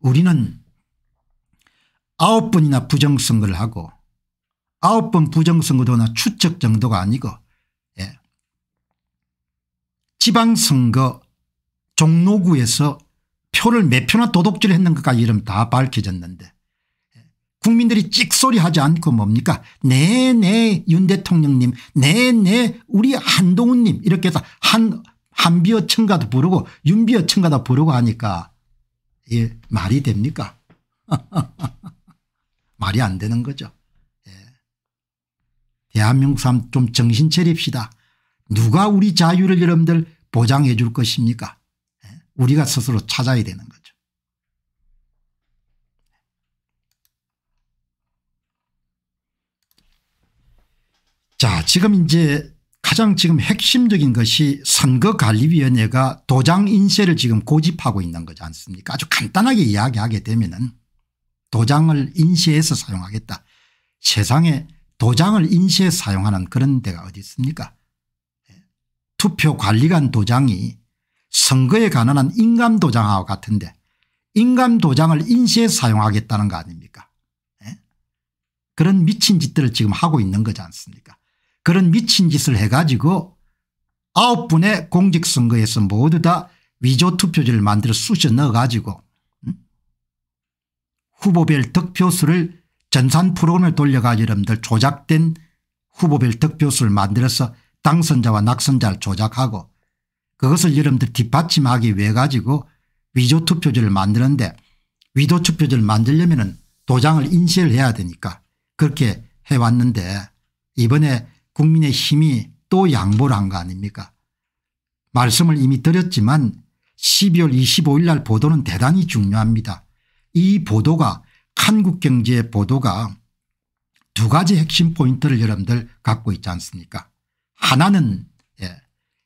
우리는 아홉 번이나 부정선거를 하고 아홉 번 부정선거도나 추측 정도가 아니고 예. 지방선거 종로구에서 표를 몇 표나 도둑질 했는 가까지 이름 다 밝혀졌는데 예. 국민들이 찍소리하지 않고 뭡니까 네네 네, 윤 대통령님 네네 네, 우리 한동훈님 이렇게 해서 한 한비어 청가도 부르고 윤비어 청가도 부르고 하니까 예, 말이 됩니까? 말이 안 되는 거죠. 예. 대한민국 사람 좀 정신 차립시다. 누가 우리 자유를 여러분들 보장해 줄 것입니까? 예. 우리가 스스로 찾아야 되는 거죠. 자 지금 이제 가장 지금 핵심적인 것이 선거관리위원회가 도장 인쇄를 지금 고집하고 있는 거지 않습니까 아주 간단하게 이야기하게 되면 도장을 인쇄해서 사용하겠다. 세상에 도장을 인쇄 사용하는 그런 데가 어디 있습니까 예. 투표관리관 도장이 선거에 관한 인감 도장하고 같은데 인감 도장을 인쇄 사용하겠다는 거 아닙니까 예. 그런 미친 짓들을 지금 하고 있는 거지 않습니까 그런 미친 짓을 해가지고 아홉 분의 공직선거에서 모두 다 위조 투표지를 만들어 쑤셔 넣어가지고 음? 후보별 득표수를 전산 프로그램을 돌려가지고 여러분들 조작된 후보별 득표수를 만들어서 당선자와 낙선자를 조작하고 그것을 여러분들 뒷받침하기 위해 가지고 위조 투표지를 만드는데 위조 투표지를 만들려면 도장을 인쇄를 해야 되니까 그렇게 해왔는데 이번에 국민의 힘이 또 양보를 한 거 아닙니까 말씀을 이미 드렸지만 12월 25일 날 보도는 대단히 중요합니다. 이 보도가 한국경제 보도가 두 가지 핵심 포인트를 여러분들 갖고 있지 않습니까 하나는 예,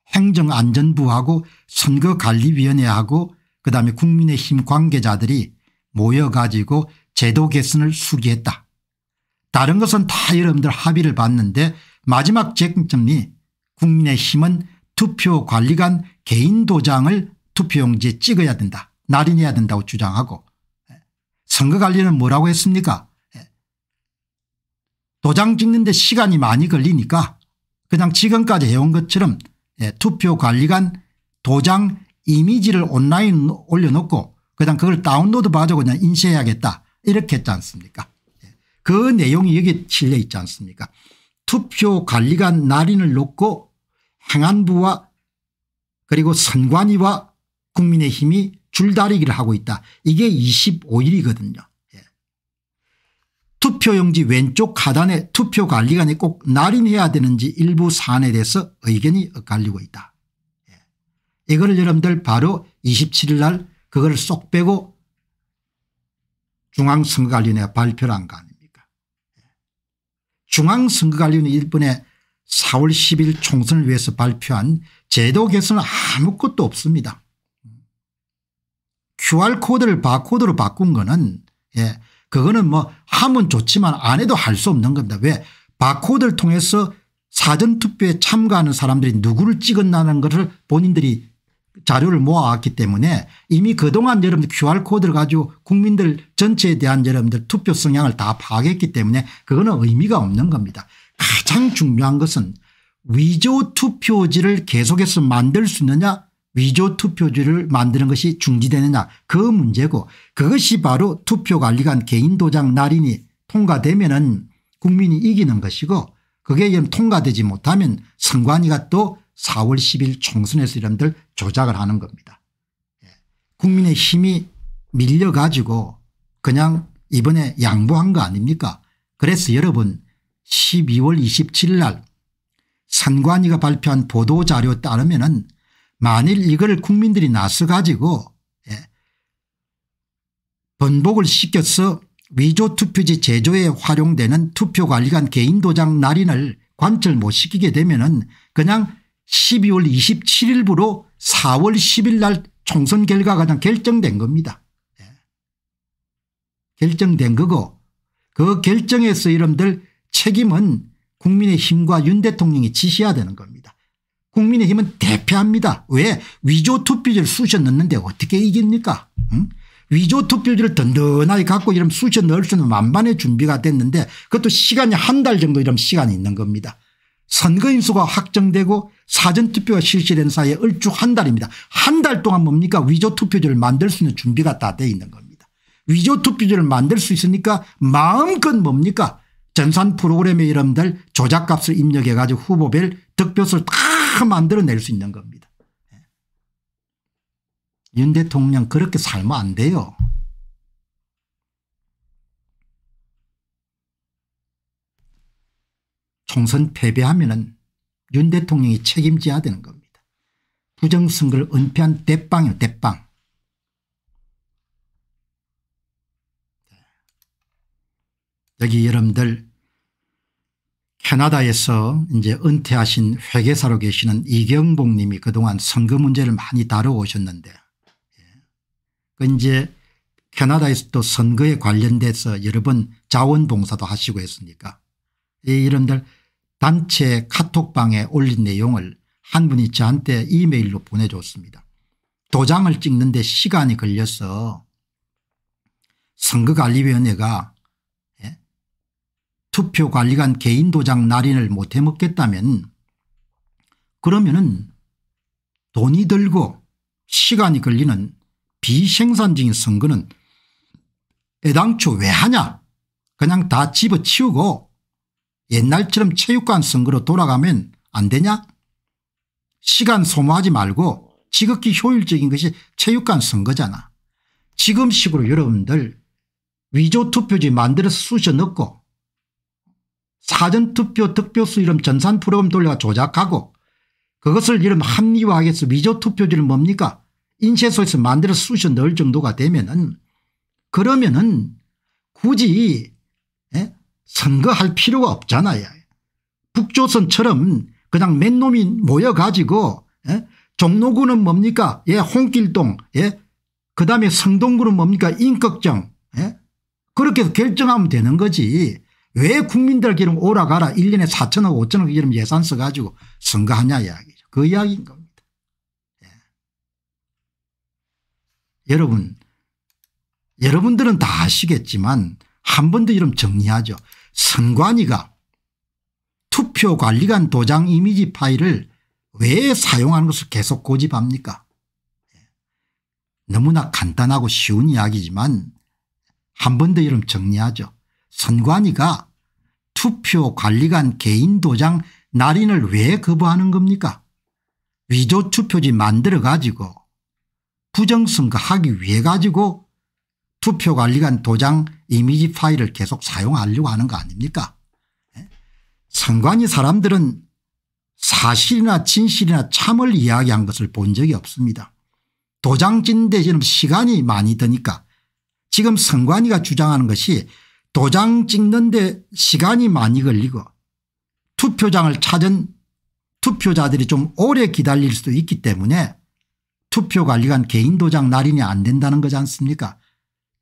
행정안전부하고 선거관리위원회하고 그다음에 국민의힘 관계자들이 모여가지고 제도 개선을 수기했다. 다른 것은 다 여러분들 합의를 봤는데 마지막 쟁점이 국민의힘은 투표관리관 개인 도장을 투표용지에 찍어야 된다 날인해야 된다고 주장하고 예. 선거관리는 뭐라고 했습니까 예. 도장 찍는데 시간이 많이 걸리니까 그냥 지금까지 해온 것처럼 예, 투표관리관 도장 이미지를 온라인 올려놓고 그냥 그걸 다운로드 받아서 그냥 인쇄해야겠다 이렇게 했지 않습니까 그 내용이 여기 실려 있지 않습니까 투표관리관 날인을 놓고 행안부와 그리고 선관위와 국민의힘이 줄다리기를 하고 있다. 이게 25일이거든요. 예. 투표용지 왼쪽 하단에 투표관리관이 꼭 날인해야 되는지 일부 사안에 대해서 의견이 엇갈리고 있다. 예. 이걸 여러분들 바로 27일 날 그걸 쏙 빼고 중앙선거관리위원회 발표를 한거아니에요 중앙선거관리위원 회 일본의 4월 10일 총선을 위해서 발표한 제도 개선은 아무것도 없습니다. QR코드를 바코드로 바꾼 거는 예 그거는 뭐 하면 좋지만 안 해도 할 수 없는 겁니다. 왜 바코드를 통해서 사전투표에 참가하는 사람들이 누구를 찍었나는 것을 본인들이 자료를 모아왔기 때문에 이미 그동안 여러분들 QR코드를 가지고 국민들 전체에 대한 여러분들 투표 성향을 다 파악했기 때문에 그거는 의미가 없는 겁니다. 가장 중요한 것은 위조 투표지를 계속해서 만들 수 있느냐 위조 투표지를 만드는 것이 중지되느냐 그 문제고 그것이 바로 투표관리관 개인도장 날인이 통과되면 은 국민이 이기는 것이고 그게 통과되지 못하면 선관위가 또 4월 10일 총선에서 이런들 조작을 하는 겁니다. 예. 국민의 힘이 밀려가지고 그냥 이번에 양보한 거 아닙니까 그래서 여러분 12월 27일 날 산관위가 발표한 보도자료 따르면 은 만일 이걸 국민들이 나서 가지고 예, 번복을 시켜서 위조투표지 제조에 활용되는 투표관리관 개인도장 날인을 관철 못 시키게 되면 은 그냥 12월 27일부로 4월 10일 날 총선 결과가 그 결정된 겁니다. 예. 결정된 거고 그 결정에서 여러분들 책임은 국민의힘과 윤 대통령이 지시해야 되는 겁니다. 국민의힘은 대표합니다. 왜 위조투표지를 쑤셔 넣는데 어떻게 이깁니까 응? 위조투표지를 든든하게 갖고 이런 쑤셔 넣을 수는 만반의 준비가 됐는데 그것도 시간이 한 달 정도 이런 시간이 있는 겁니다. 선거인수가 확정되고 사전투표가 실시된 사이에 얼추 한 달입니다. 한 달 동안 뭡니까 위조투표지를 만들 수 있는 준비가 다 돼 있는 겁니다. 위조투표지를 만들 수 있으니까 마음껏 뭡니까 전산 프로그램의 이름들 조작값을 입력해 가지고 후보별 득표수를 다 만들어낼 수 있는 겁니다. 예. 윤 대통령 그렇게 살면 안 돼요. 총선 패배하면 은윤 대통령이 책임져야 되는 겁니다. 부정선거를 은폐한 대빵이요 대빵. 네. 여기 여러분들 캐나다에서 이제 은퇴하신 회계사로 계시는 이경복 님이 그동안 선거 문제를 많이 다뤄오셨는데 예. 그 이제 캐나다에서 또 선거에 관련돼서 여러 번 자원봉사도 하시고 했으니까 이런들 단체 카톡방에 올린 내용을 한 분이 저한테 이메일로 보내줬습니다. 도장을 찍는데 시간이 걸려서 선거관리위원회가 예? 투표관리관 개인 도장 날인을 못해 먹겠다면 그러면은 돈이 들고 시간이 걸리는 비생산적인 선거는 애당초 왜 하냐 그냥 다 집어치우고 옛날처럼 체육관 선거로 돌아가면 안 되냐 시간 소모하지 말고 지극히 효율적인 것이 체육관 선거잖아 지금 식으로 여러분들 위조 투표지 만들어서 쑤셔 넣고 사전투표 득표수 이름 전산 프로그램 돌려가 조작하고 그것을 이름 합리화하겠어 위조 투표지는 뭡니까 인쇄소에서 만들어 서 쑤셔 넣을 정도가 되면은 그러면은 굳이 에? 예? 선거할 필요가 없잖아요. 북조선처럼 그냥 맨 놈이 모여가지고 예? 종로구는 뭡니까 예 홍길동 예? 그다음에 성동구는 뭡니까 인걱정 예? 그렇게 결정하면 되는 거지 왜국민들 기름 오라가라 1년에 4천억 5천억 이런 예산 써가지고 선거하냐 이야기죠. 그 이야기인 겁니다. 예. 여러분 여러분들은 다 아시겠지만 한번더 이름 정리하죠. 선관위가 투표관리관 도장 이미지 파일을 왜 사용하는 것을 계속 고집합니까 너무나 간단하고 쉬운 이야기지만 한 번 더 이름 정리하죠. 선관위가 투표관리관 개인 도장 날인을 왜 거부하는 겁니까 위조 투표지 만들어 가지고 부정선거 하기 위해 가지고 투표관리관 도장 이미지 파일을 계속 사용하려고 하는 거 아닙니까 예? 상관이 사람들은 사실이나 진실이나 참을 이야기한 것을 본 적이 없습니다. 도장진 대신 시간이 많이 드니까 지금 선관위가 주장하는 것이 도장 찍는데 시간이 많이 걸리고 투표장을 찾은 투표자들이 좀 오래 기다릴 수도 있기 때문에 투표관리관 개인 도장 날인이 안 된다는 거지 않습니까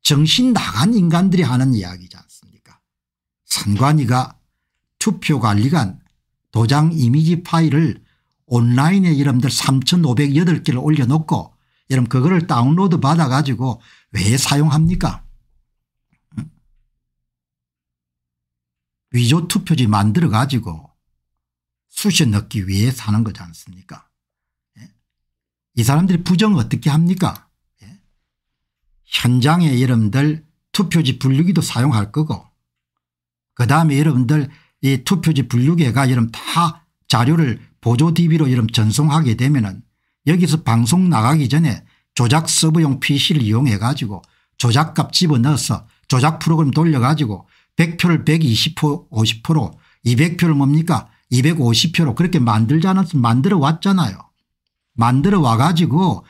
정신 나간 인간들이 하는 이야기지 않습니까 선관위가 투표관리관 도장 이미지 파일을 온라인에 이름들 3508개를 올려놓고 여러분 그거를 다운로드 받아 가지고 왜 사용합니까 위조 투표지 만들어 가지고 수시 넣기 위해 사는 거지 않습니까 예? 이 사람들이 부정 어떻게 합니까 현장의 여러분들 투표지 분류기도 사용할 거고 그다음에 여러분들 이 투표지 분류계가 여러분 다 자료를 보조 DB로 여러분 전송하게 되면은 여기서 방송 나가기 전에 조작 서버용 PC를 이용해 가지고 조작값 집어넣어서 조작 프로그램 돌려 가지고 100표를 120% 50% 200표를 뭡니까 250표로 그렇게 만들지 않았으면 만들어 왔잖아요. 만들어 와 가지고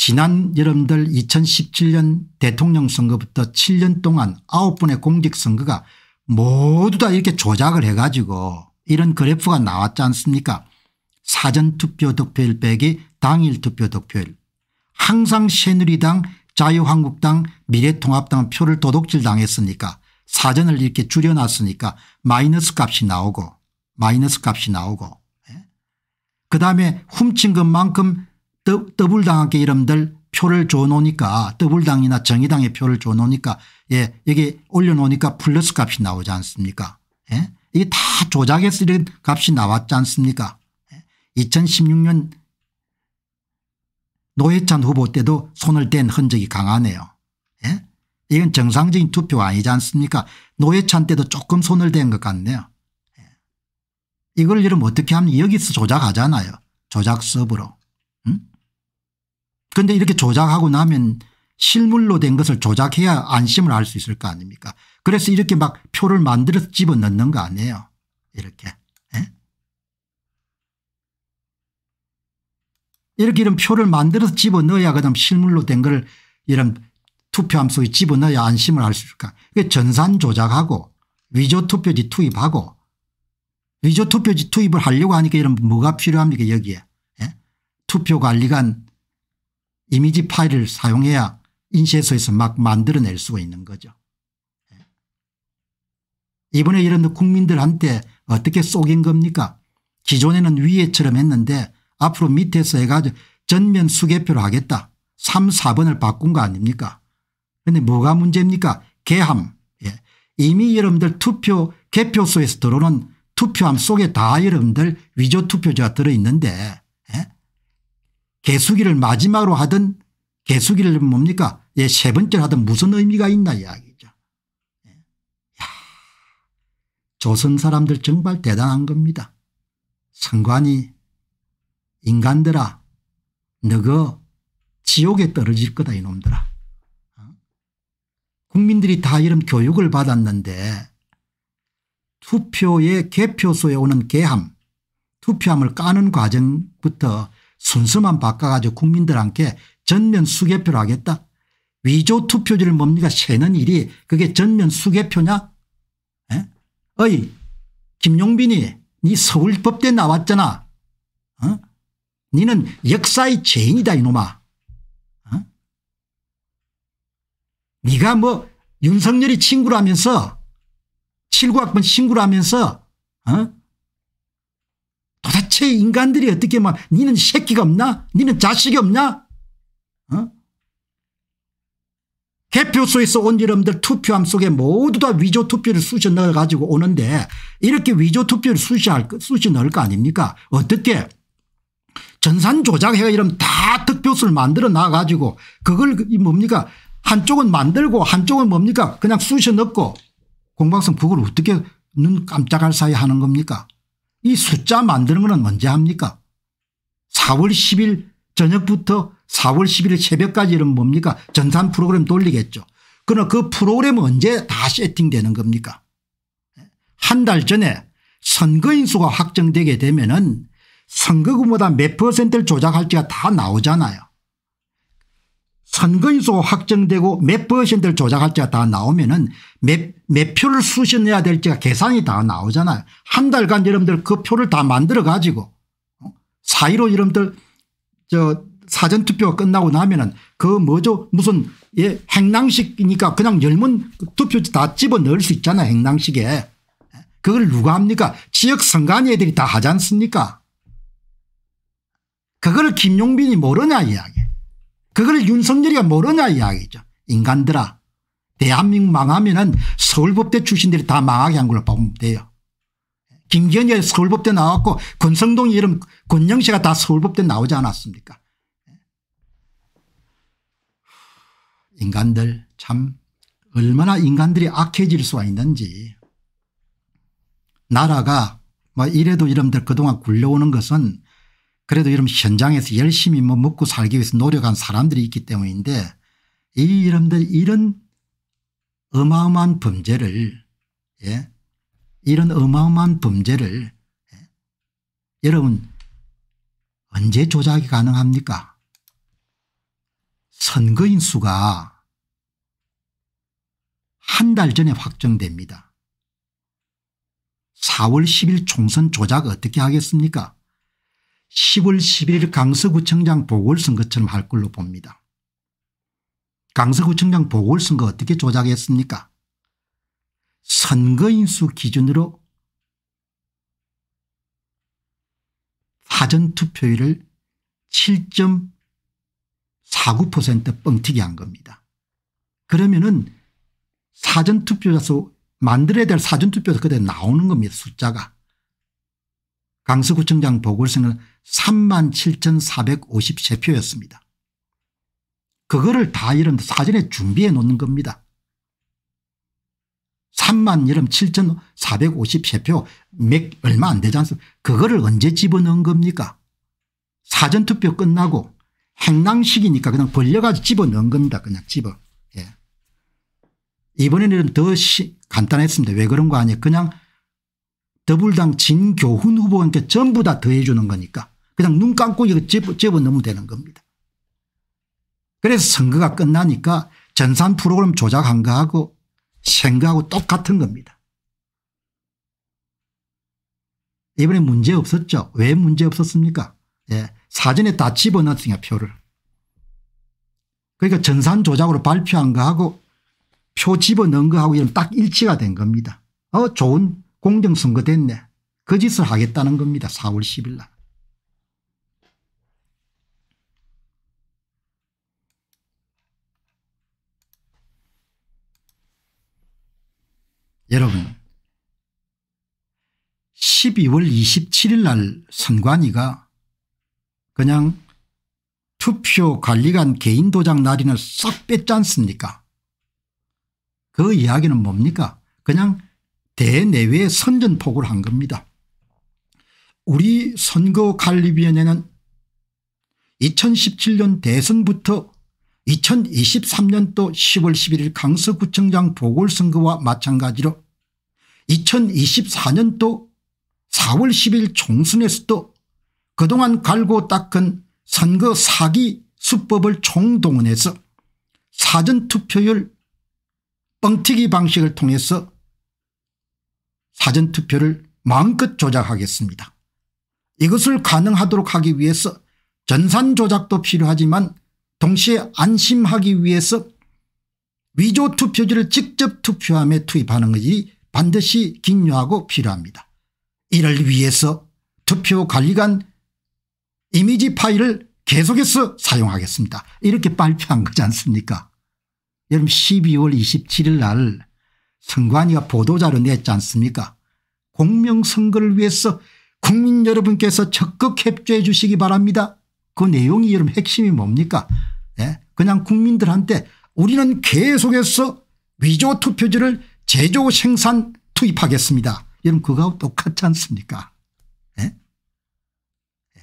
지난 여러분들 2017년 대통령 선거부터 7년 동안 9분의 공직선거가 모두 다 이렇게 조작을 해가지고 이런 그래프가 나왔지 않습니까 사전투표 득표율 빼기 당일 투표 득표율 항상 새누리당 자유한국당 미래통합당 표를 도둑질 당했으니까 사전을 이렇게 줄여놨으니까 마이너스 값이 나오고 마이너스 값이 나오고 예? 그다음에 훔친 것만큼 더블당한게 이름들 표를 줘놓으니까 더블당이나 정의당의 표를 줘놓으니까 예 여기 올려놓으니까 플러스 값이 나오지 않습니까 예? 이게 다 조작해서 이런 값이 나왔지 않습니까 2016년 예? 노회찬 후보 때도 손을 댄 흔적이 강하네요 예? 이건 정상적인 투표가 아니지 않습니까 노회찬 때도 조금 손을 댄 것 같네요 예? 이걸 여러분 어떻게 하면 여기서 조작하잖아요 조작섭으로 그런데 이렇게 조작하고 나면 실물로 된 것을 조작해야 안심을 할 수 있을 거 아닙니까 그래서 이렇게 막 표를 만들어서 집어넣는 거 아니에요 이렇게 에? 예? 이렇게 이런 표를 만들어서 집어넣어야 그다음 실물로 된걸 이런 투표함 속에 집어넣어야 안심을 할 수 있을까 그러니까 전산 조작하고 위조 투표지 투입하고 위조 투표지 투입을 하려고 하니까 이런 뭐가 필요합니까 여기에 에? 예? 투표관리관 이미지 파일을 사용해야 인쇄소에서 막 만들어낼 수가 있는 거죠. 예. 이번에 이런 국민들한테 어떻게 속인 겁니까 기존에는 위에처럼 했는데 앞으로 밑에서 해가지고 전면 수개표를 하겠다. 3, 4번을 바꾼 거 아닙니까 그런데 뭐가 문제입니까 개함. 예. 이미 여러분들 투표 개표소에서 들어오는 투표함 속에 다 여러분들 위조 투표자가 들어있는데 개수기를 마지막으로 하든 개수기를 뭡니까 예, 세 번째로 하든 무슨 의미가 있나 이야기죠. 예. 야, 조선 사람들 정말 대단한 겁니다. 상관이 인간들아 너거 지옥에 떨어질 거다 이놈들아. 어? 국민들이 다 이런 교육을 받았는데 투표의 개표소에 오는 개함 투표함을 까는 과정부터 순서만 바꿔가지고 국민들한테 전면 수개표를 하겠다. 위조 투표지를 뭡니까 세는 일이 그게 전면 수개표냐? 에? 어이 김용빈이 네 서울법대 나왔잖아. 어? 니는 역사의 죄인이다 이놈아. 어? 니가뭐 윤석열이 친구라면서 7구학번 친구라면서 어? 도대체 인간들이 어떻게 막 니는 새끼가 없나? 니는 자식이 없나? 어? 개표소에서 온 여러분들 투표함 속에 모두 다 위조 투표를 쑤셔 넣어가지고 오는데 이렇게 위조 투표를 쑤셔, 쑤셔 넣을 거 아닙니까? 어떻게? 전산 조작해가 이러면 다 득표수를 만들어 놔가지고 그걸 그 뭡니까? 한쪽은 만들고 한쪽은 뭡니까? 그냥 쑤셔 넣고 공방성 그걸 어떻게 눈 깜짝할 사이 하는 겁니까? 이 숫자 만드는 거는 언제 합니까 4월 10일 저녁부터 4월 11일 새벽까지는 뭡니까 전산 프로그램 돌리겠죠. 그러나 그 프로그램은 언제 다 세팅되는 겁니까 한 달 전에 선거인 수가 확정되게 되면 은 선거구마다 몇 퍼센트를 조작할지가 다 나오잖아요. 선거인수 확정되고 몇 퍼센트를 조작할지가 다 나오면 은몇 몇 표를 수신해야 될지가 계산이 다 나오잖아요. 한 달간 여러분들 그 표를 다 만들어 가지고 4이로 어? 여러분들 저 사전투표가 끝나고 나면은 그 뭐죠 무슨 예 행랑식이니까 그냥 열문 투표지 다 집어 넣을 수 있잖아 행랑식에 그걸 누가 합니까 지역 선관위 애들이 다 하지 않습니까 그걸 김용빈이 모르냐 이야기 그걸 윤석열이가 모르냐 이야기죠. 인간들아 대한민국 망하면 은 서울법대 출신들이 다 망하게 한 걸로 보면 돼요. 김기현이 서울법대 나왔고 권성동 이름 권영세가 다 서울법대 나오지 않았습니까 인간들 참 얼마나 인간들이 악해질 수가 있는지 나라가 뭐 이래도 이름들 그동안 굴려오는 것은 그래도 여러분 현장에서 열심히 뭐 먹고 살기 위해서 노력한 사람들이 있기 때문인데 이여러분들 이런 어마어마한 범죄를 예? 이런 어마어마한 범죄를 예? 여러분 언제 조작이 가능합니까 선거인 수가 한 달 전에 확정됩니다. 4월 10일 총선 조작 어떻게 하겠습니까 10월 11일 강서구청장 보궐선거처럼 할 걸로 봅니다. 강서구청장 보궐선거 어떻게 조작했습니까 선거인수 기준으로 사전투표율을 7.49% 뻥튀기 한 겁니다. 그러면 은 사전투표자 수 만들어야 될 사전투표에서 그대 로 나오는 겁니다. 숫자가. 강서구청장 보궐선거는 37,453표였습니다. 그거를 다 이런 사전에 준비해 놓는 겁니다. 3만 이름 7,453표 맥 얼마 안 되지 않습니까 그거를 언제 집어넣은 겁니까 사전투표 끝나고 행랑식이니까 그냥 벌려가지고 집어넣은 겁니다. 그냥 집어. 예. 이번에는 더 시, 간단했습니다. 왜 그런 거 아니에요. 그냥 더불당 진교훈 후보한테 전부 다 더해주는 거니까. 그냥 눈 감고 이거 집어 넣으면 되는 겁니다. 그래서 선거가 끝나니까 전산 프로그램 조작한 거하고 생각하고 똑같은 겁니다. 이번에 문제 없었죠. 왜 문제 없었습니까? 예. 사전에 다 집어넣었으니까 표를. 그러니까 전산 조작으로 발표한 거하고 표 집어넣은 거하고 이런 딱 일치가 된 겁니다. 어 좋은 공정선거 됐네. 그 짓을 하겠다는 겁니다. 4월 10일 날. 여러분 12월 27일 날 선관위가 그냥 투표 관리관 개인 도장 날인을 싹 뺐지 않습니까 그 이야기는 뭡니까 그냥 대내외 선전폭을한 겁니다. 우리 선거관리위원회는 2017년 대선부터 2023년도 10월 11일 강서구청장 보궐선거와 마찬가지로 2024년도 4월 10일 총선에서도 그동안 갈고 닦은 선거 사기 수법을 총동원해서 사전투표율 뻥튀기 방식을 통해서 사전투표를 마음껏 조작하겠습니다. 이것을 가능하도록 하기 위해서 전산조작도 필요하지만 동시에 안심하기 위해서 위조 투표지를 직접 투표함에 투입하는 것이 반드시 긴요하고 필요합니다. 이를 위해서 투표관리관 이미지 파일을 계속해서 사용하겠습니다. 이렇게 발표한 거지 않습니까 여러분 12월 27일 날 선관위가 보도자료 냈지 않습니까 공명선거를 위해서 국민 여러분께서 적극 협조해 주시기 바랍니다. 그 내용이 여러분 핵심이 뭡니까 예? 그냥 국민들한테 우리는 계속해서 위조 투표지를 제조 생산 투입하겠습니다. 여러분 그거하고 똑같지 않습니까 예? 예.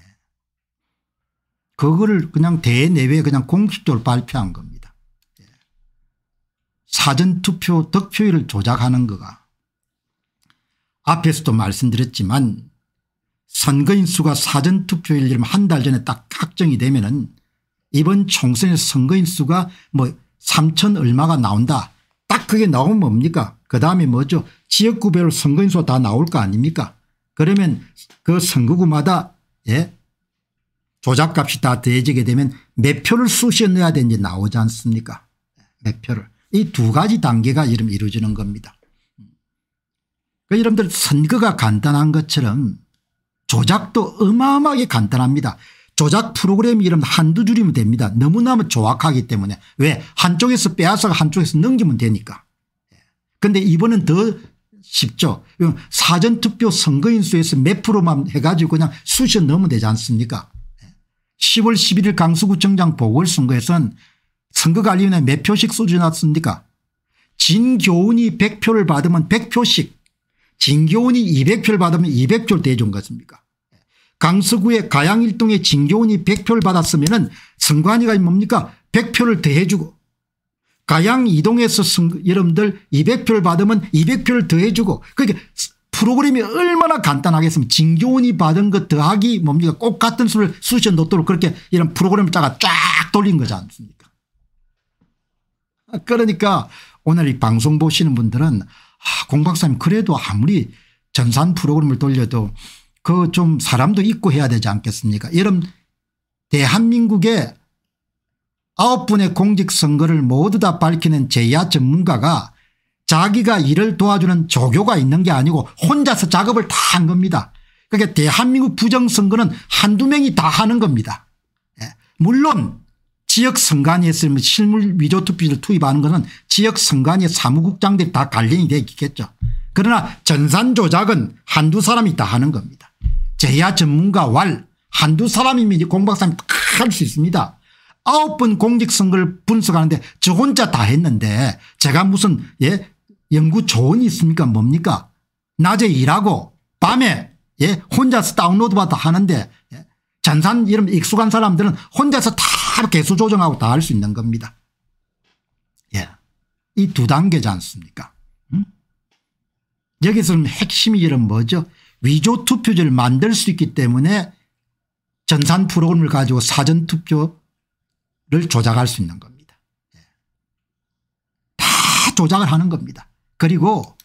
그거를 그냥 대내외에 그냥 공식적으로 발표한 겁니다. 예. 사전투표 득표율을 조작하는 거가 앞에서도 말씀드렸지만 선거인 수가 사전투표일이면 한 달 전에 딱 확정이 되면 은 이번 총선에서 선거인 수가 뭐 3천 얼마가 나온다. 딱 그게 나오면 뭡니까 그 다음에 뭐죠 지역구별로 선거인 수가 다 나올 거 아닙니까 그러면 그 선거구마다 예 조작값이 다 더해지게 되면 몇 표를 쑤셔 넣어야 되는지 나오지 않습니까 몇 표를 이 두 가지 단계가 이름 이루어지는 겁니다. 그 여러분들 선거가 간단한 것처럼 조작도 어마어마하게 간단합니다. 조작 프로그램 이름 한두 줄이면 됩니다. 너무나무 조악하기 때문에. 왜? 한쪽에서 빼앗아 서 한쪽에서 넘기면 되니까. 예. 근데 이번엔 더 쉽죠. 사전투표 선거인 수에서 몇 프로만 해가지고 그냥 수시 넣으면 되지 않습니까 10월 예. 11일 강서구청장 보궐선거에서는 선거관리위원회 몇 표씩 쏟아놨습니까 진교훈이 100표를 받으면 100표씩 진교훈이 200표를 받으면 200표를 대준 것입니까 강서구의 가양일동에 진교훈이 100표를 받았으면 선관위가 뭡니까 100표를 더해주고 가양 이동에서 여러분들 200표를 받으면 200표를 더해주고 그러니까 프로그램이 얼마나 간단하겠습니까 진교훈이 받은 것 더하기 뭡니까 꼭 같은 수를 수시 놓도록 그렇게 이런 프로그램을 짜가 쫙 돌린 거지 않습니까 그러니까 오늘 이 방송 보시는 분들은 아, 공 박사님 그래도 아무리 전산 프로그램을 돌려도 그 좀 사람도 있고 해야 되지 않겠습니까? 이런 대한민국의 아홉 분의 공직선거를 모두 다 밝히는 제야 전문가가 자기가 일을 도와주는 조교가 있는 게 아니고 혼자서 작업을 다 한 겁니다. 그러니까 대한민국 부정선거는 한두 명이 다 하는 겁니다. 예. 물론 지역 선관위에서 실물 위조 투표지를 투입하는 것은 지역 선관위 사무국장들이 다 관련이 돼 있겠죠. 그러나 전산 조작은 한두 사람이 다 하는 겁니다. 제야 전문가 왈 한두 사람이면 공박사님 다할 수 있습니다. 아홉 번 공직선거를 분석하는데 저 혼자 다 했는데 제가 무슨 예 연구 조언이 있습니까 뭡니까 낮에 일하고 밤에 예 혼자서 다운로드 받아 하는데 예? 전산 이름 익숙한 사람들은 혼자서 다 바로 개수 조정하고 다 할 수 있는 겁니다. 예. 이 두 단계지 않습니까? 음? 여기서는 핵심이 이런 뭐죠? 위조 투표지를 만들 수 있기 때문에 전산 프로그램을 가지고 사전 투표를 조작할 수 있는 겁니다. 예. 다 조작을 하는 겁니다. 그리고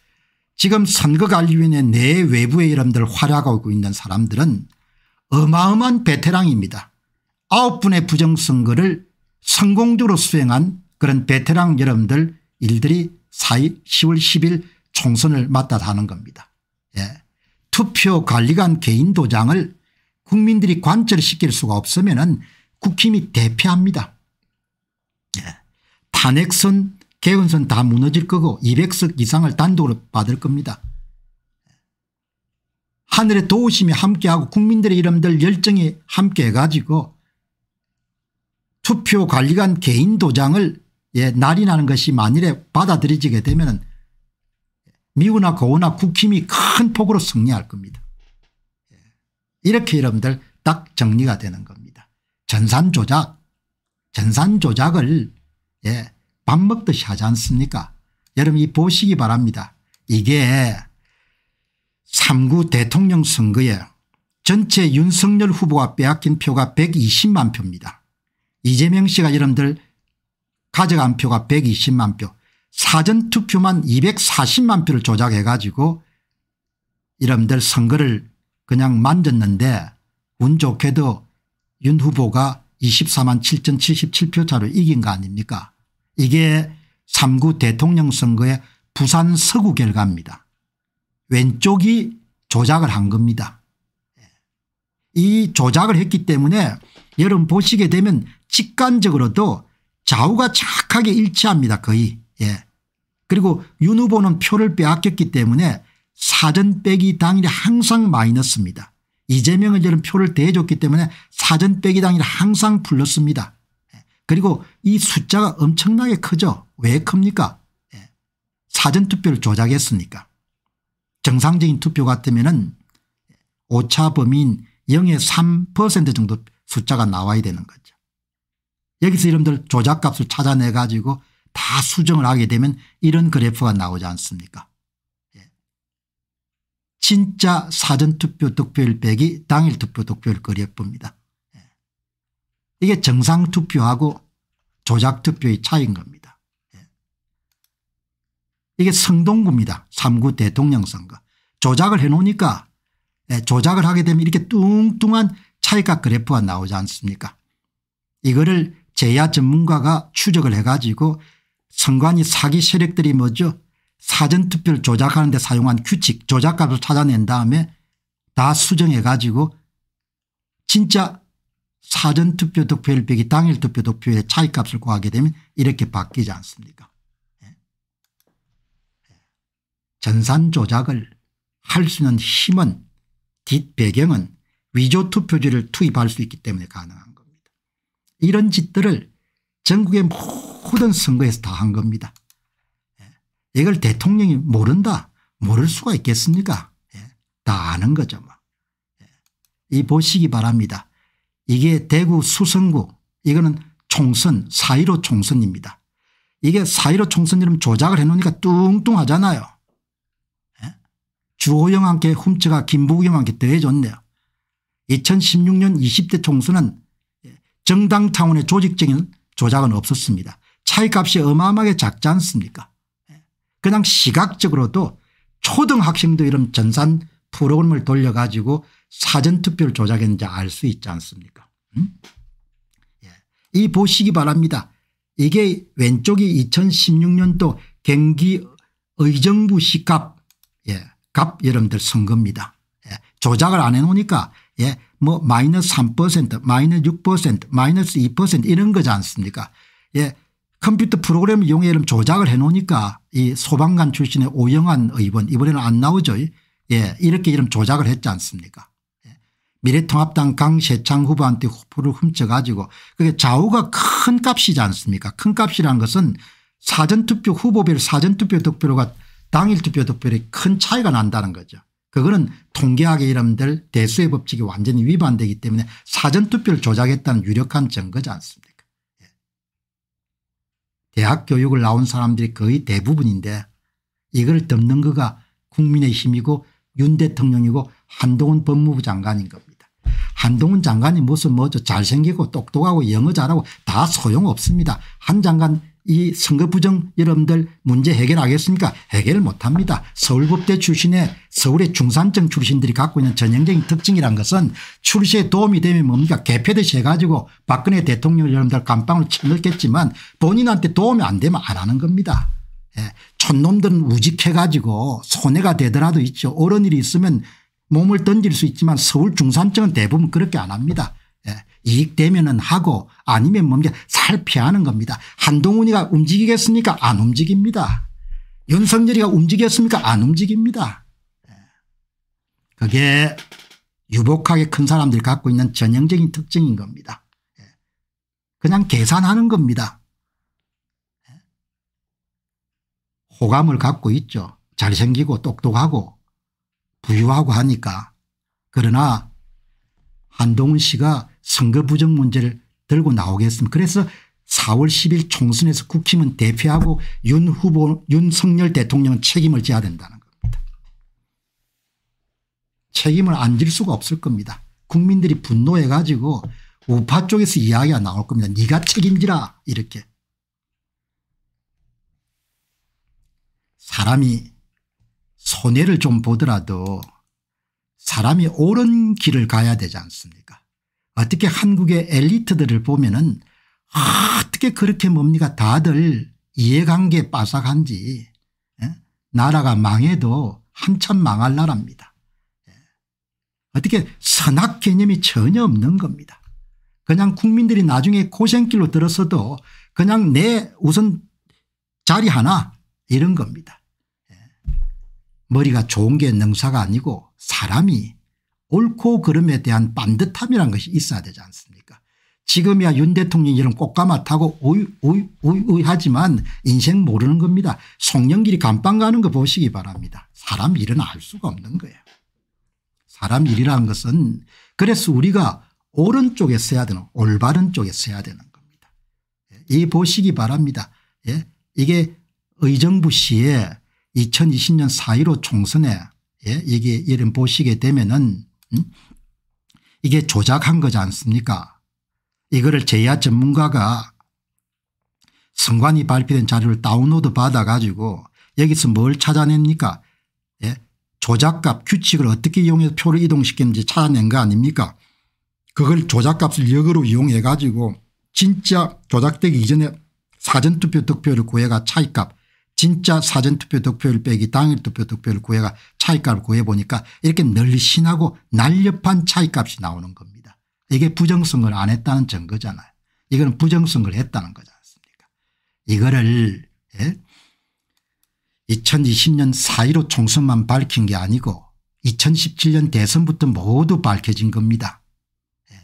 지금 선거관리위원회 내 외부의 이름들 활약하고 있는 사람들은 어마어마한 베테랑입니다. 아홉 분의 부정선거를 성공적으로 수행한 그런 베테랑 여러분들 일들이 4일 10월 10일 총선을 맞다 하는 겁니다. 예. 투표관리관 개인 도장을 국민들이 관철시킬 수가 없으면 국힘이 대패합니다. 예. 탄핵선 개헌선 다 무너질 거고 200석 이상을 단독으로 받을 겁니다. 하늘의 도우심이 함께하고 국민들의 이름들 열정이 함께해가지고 투표관리관 개인 도장을 예, 날인하는 것이 만일에 받아들여지게 되면 미우나 고우나 국힘이 큰 폭으로 승리할 겁니다. 예. 이렇게 여러분들 딱 정리가 되는 겁니다. 전산 조작 전산 조작을 예, 밥 먹듯이 하지 않습니까 여러분 이 보시기 바랍니다. 이게 3구 대통령 선거에 전체 윤석열 후보가 빼앗긴 표가 120만 표입니다. 이재명 씨가 여러분들 가져간 표가 120만 표 사전투표만 240만 표를 조작해 가지고 여러분들 선거를 그냥 만졌는데 운 좋게도 윤 후보가 24만 7,077표 차로 이긴 거 아닙니까 이게 3구 대통령 선거의 부산 서구 결과입니다. 왼쪽이 조작을 한 겁니다. 예. 이 조작을 했기 때문에 여러분 보시게 되면 직관적으로도 좌우가 착하게 일치합니다 거의. 예. 그리고 윤 후보는 표를 빼앗겼기 때문에 사전 빼기 당일에 항상 마이너스입니다. 이재명은 저는 표를 대해줬기 때문에 사전 빼기 당일에 항상 불렀습니다. 예. 그리고 이 숫자가 엄청나게 크죠. 왜 큽니까? 예. 사전투표를 조작했으니까. 정상적인 투표 같으면 오차 범위인 0의 3% 정도 숫자가 나와야 되는 거죠. 여기서 여러분들 조작값을 찾아내 가지고 다 수정을 하게 되면 이런 그래프가 나오지 않습니까 예. 진짜 사전투표 득표율 빼기 당일투표 득표율 그래프입니다. 예. 이게 정상투표하고 조작투표의 차이인 겁니다. 예. 이게 성동구입니다. 3구 대통령 선거. 조작을 해놓으니까 예, 조작을 하게 되면 이렇게 뚱뚱한 차이가 그래프가 나오지 않습니까 이거를 제야 전문가가 추적을 해가지고 선관위 사기 세력들이 뭐죠 사전투표를 조작하는 데 사용한 규칙 조작값을 찾아낸 다음에 다 수정해 가지고 진짜 사전투표 득표율 빼기 당일 투표 득표율의 차이값을 구하게 되면 이렇게 바뀌지 않습니까 예. 예. 전산 조작을 할 수 있는 힘은 뒷배경은 위조 투표지를 투입할 수 있기 때문에 가능합니다. 이런 짓들을 전국의 모든 선거에서 다 한 겁니다. 예. 이걸 대통령이 모른다 모를 수가 있겠습니까 예. 다 아는 거죠. 뭐. 예. 이 보시기 바랍니다. 이게 대구 수성구 이거는 총선 4.15 총선입니다. 이게 4.15 총선 이름 조작을 해놓으니까 뚱뚱하잖아요. 주호영한테 훔쳐가 김부겸한테 더해줬네요. 2016년 20대 총선은 정당 타운의 조직적인 조작은 없었습니다. 차이값이 어마어마하게 작지 않습니까 예. 그냥 시각적으로도 초등학생도 이런 전산 프로그램을 돌려가지고 사전투표를 조작했는지 알 수 있지 않습니까 음? 예. 이 보시기 바랍니다. 이게 왼쪽이 2016년도 경기 의정부 시값 예. 값 여러분들 선거입니다. 예. 조작을 안 해놓으니까 예. 뭐 마이너스 3% 마이너스 6% 마이너스 2% 이런 거지 않습니까 예 컴퓨터 프로그램 을 이용해서 조작을 해 놓으니까 이 소방관 출신의 오영환 의원 이번에는 안 나오죠 예 이렇게 이름 조작을 했지 않습니까 예. 미래통합당 강세창 후보한테 후보를 훔쳐가지고 그게 좌우가 큰 값이지 않습니까 큰 값이라는 것은 사전투표 후보별 사전투표 득표로가 당일 투표 득표율큰 차이가 난다는 거죠 그거는 통계학의 이름들 대수의 법칙이 완전히 위반되기 때문에 사전투표를 조작했다는 유력한 증거지 않습니까 예. 대학 교육을 나온 사람들이 거의 대부분인데 이걸 덮는 거가 국민의 힘이고 윤 대통령이고 한동훈 법무부 장관인 겁니다. 한동훈 장관이 무슨 뭐저 잘생기고 똑똑하고 영어 잘하고 다 소용없습니다. 한 장관 이 선거 부정 여러분들 문제 해결하겠습니까 해결 못합니다. 서울법대 출신의 서울의 중산층 출신들이 갖고 있는 전형적인 특징이란 것은 출시에 도움이 되면 뭡니까 개표듯이 해가지고 박근혜 대통령 여러분들 감방을 쳐넣겠지만 본인한테 도움이 안 되면 안 하는 겁니다. 예. 촌놈들은 우직해가지고 손해가 되더라도 있죠. 어른 일이 있으면 몸을 던질 수 있지만 서울 중산층은 대부분 그렇게 안 합니다. 이익되면은 하고 아니면 뭔가 뭐 까잘 피하는 겁니다. 한동훈이가 움직이겠습니까 안 움직입니다. 윤석열이가 움직였습니까 안 움직입니다. 예. 그게 유복하게 큰 사람들이 갖고 있는 전형적인 특징인 겁니다. 예. 그냥 계산하는 겁니다. 예. 호감을 갖고 있죠. 잘생기고 똑똑하고 부유하고 하니까 그러나 한동훈 씨가 선거 부정 문제를 들고 나오겠습니다. 그래서 4월 10일 총선에서 국힘은 대표하고 윤 후보 윤석열 대통령은 책임을 져야 된다는 겁니다. 책임을 안 질 수가 없을 겁니다. 국민들이 분노해 가지고 우파 쪽에서 이야기가 나올 겁니다. 네가 책임지라 이렇게. 사람이 손해를 좀 보더라도 사람이 옳은 길을 가야 되지 않습니까 어떻게 한국의 엘리트들을 보면은 아, 어떻게 그렇게 뭡니까 다들 이해관계 빠삭한지 예? 나라가 망해도 한참 망할 나라입니다. 예. 어떻게 선악 개념이 전혀 없는 겁니다. 그냥 국민들이 나중에 고생길로 들었어도 그냥 내 우선 자리 하나 이런 겁니다. 예. 머리가 좋은 게 능사가 아니고 사람이 옳고 그름에 대한 반듯함이란 것이 있어야 되지 않습니까 지금이야 윤 대통령이 이런 꽃가마 타고 우이우이우이하지만 인생 모르는 겁니다. 송영길이 감방 가는 거 보시기 바랍니다. 사람 일은 알 수가 없는 거예요. 사람 일이라는 것은 그래서 우리가 오른쪽에 서야 되는 올바른 쪽에 서야 되는 겁니다. 예, 이 보시기 바랍니다. 예? 이게 의정부 시에 2020년 4.15 총선에 예? 이게 이름 보시게 되면은 이게 조작한 거지 않습니까 이거를 제야 전문가가 선관위 발표된 자료를 다운로드 받아 가지고 여기서 뭘 찾아냅니까 예? 조작값 규칙을 어떻게 이용해서 표를 이동시키는지 찾아낸 거 아닙니까 그걸 조작값을 역으로 이용해 가지고 진짜 조작되기 이전에 사전투표 득표를 구해가 차이값 진짜 사전투표 득표를 빼기 당일 투표 득표를 구해가 차이값을 구해보니까 이렇게 널리신하고 날렵한 차이값이 나오는 겁니다. 이게 부정선거를 안 했다는 증거잖아요. 이거는 부정선거를 했다는 거지 않습니까 이거를 예? 2020년 4.15 총선만 밝힌 게 아니고 2017년 대선부터 모두 밝혀진 겁니다. 예.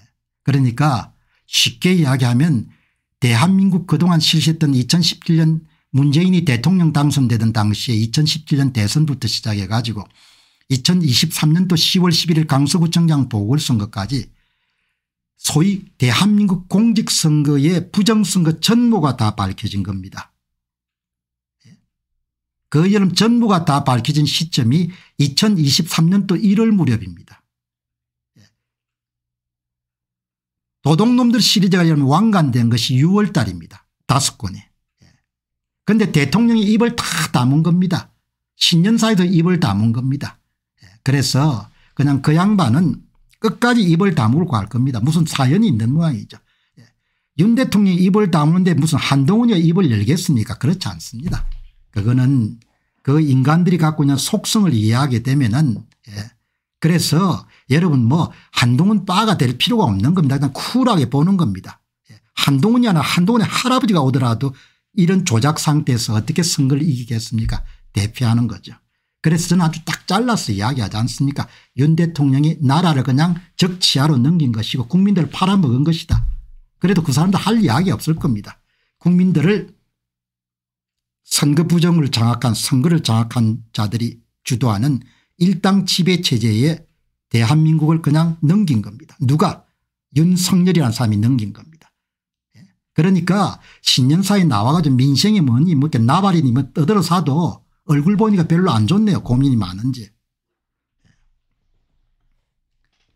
그러니까 쉽게 이야기하면 대한민국 그동안 실시했던 2017년 문재인이 대통령 당선되던 당시에 2017년 대선부터 시작해 가지고 2023년도 10월 11일 강서구청장 보궐선거까지 소위 대한민국 공직선거의 부정선거 전모가 다 밝혀진 겁니다. 예. 그 여름 전부가다 밝혀진 시점이 2023년도 1월 무렵입니다. 예. 도둑놈들 시리즈가 여름 완간된 것이 6월 달입니다. 다섯 건에. 그런데 대통령이 입을 다 담은 겁니다. 신년사에도 입을 담은 겁니다. 예, 그래서 그냥 그 양반은 끝까지 입을 다물고 갈 겁니다. 무슨 사연이 있는 모양이죠. 예, 윤 대통령이 입을 다무는데 무슨 한동훈이 입을 열겠습니까 그렇지 않습니다. 그거는 그 인간들이 갖고 있는 속성을 이해하게 되면은 예. 그래서 여러분 뭐 한동훈 빠가 될 필요가 없는 겁니다. 그냥 쿨하게 보는 겁니다. 예. 한동훈이 아니라 한동훈의 할아버지가 오더라도 이런 조작 상태에서 어떻게 선거를 이기겠습니까 대표하는 거죠. 그래서 저는 아주 딱 잘라서 이야기하지 않습니까 윤 대통령이 나라를 그냥 적치하로 넘긴 것이고 국민들을 팔아먹은 것이다. 그래도 그 사람도 할 이야기 없을 겁니다. 국민들을 선거 부정을 장악한 선거를 장악한 자들이 주도하는 일당 지배 체제에 대한민국을 그냥 넘긴 겁니다. 누가 윤석열이라는 사람이 넘긴 겁니다. 그러니까 신년사에 나와가지고 민생이 뭐니 뭐 이렇게 나발이니 뭐 떠들어 사도 얼굴 보니까 별로 안 좋네요. 고민이 많은지.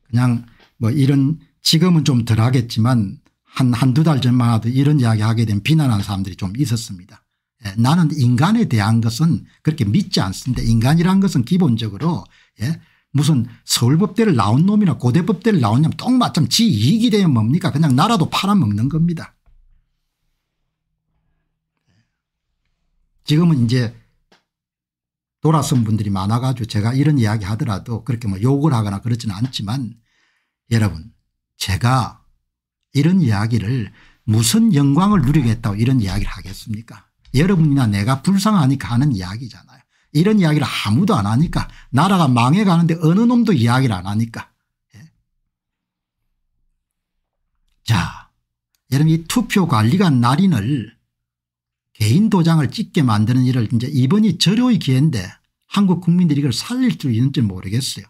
그냥 뭐 이런 지금은 좀 덜하겠지만 한 한두 달 전만 하도 이런 이야기 하게 되면 비난하는 사람들이 좀 있었습니다. 예, 나는 인간에 대한 것은 그렇게 믿지 않습니다. 인간이란 것은 기본적으로 예, 무슨 서울법대를 나온 놈이나 고대법대를 나온 놈 똥맞춤지 이익이 되면 뭡니까 그냥 나라도 팔아먹는 겁니다. 지금은 이제 돌아선 분들이 많아가지고 제가 이런 이야기 하더라도 그렇게 뭐 욕을 하거나 그렇지는 않지만 여러분 제가 이런 이야기를 무슨 영광을 누리겠다고 이런 이야기를 하겠습니까 여러분이나 내가 불쌍하니까 하는 이야기잖아요. 이런 이야기를 아무도 안 하니까 나라가 망해가는데 어느 놈도 이야기를 안 하니까. 예. 자 여러분 이 투표관리관 날인을 개인 도장을 찍게 만드는 일을 이제 이번이 절호의 기회인데 한국 국민들이 이걸 살릴 줄 있는지 모르겠어요.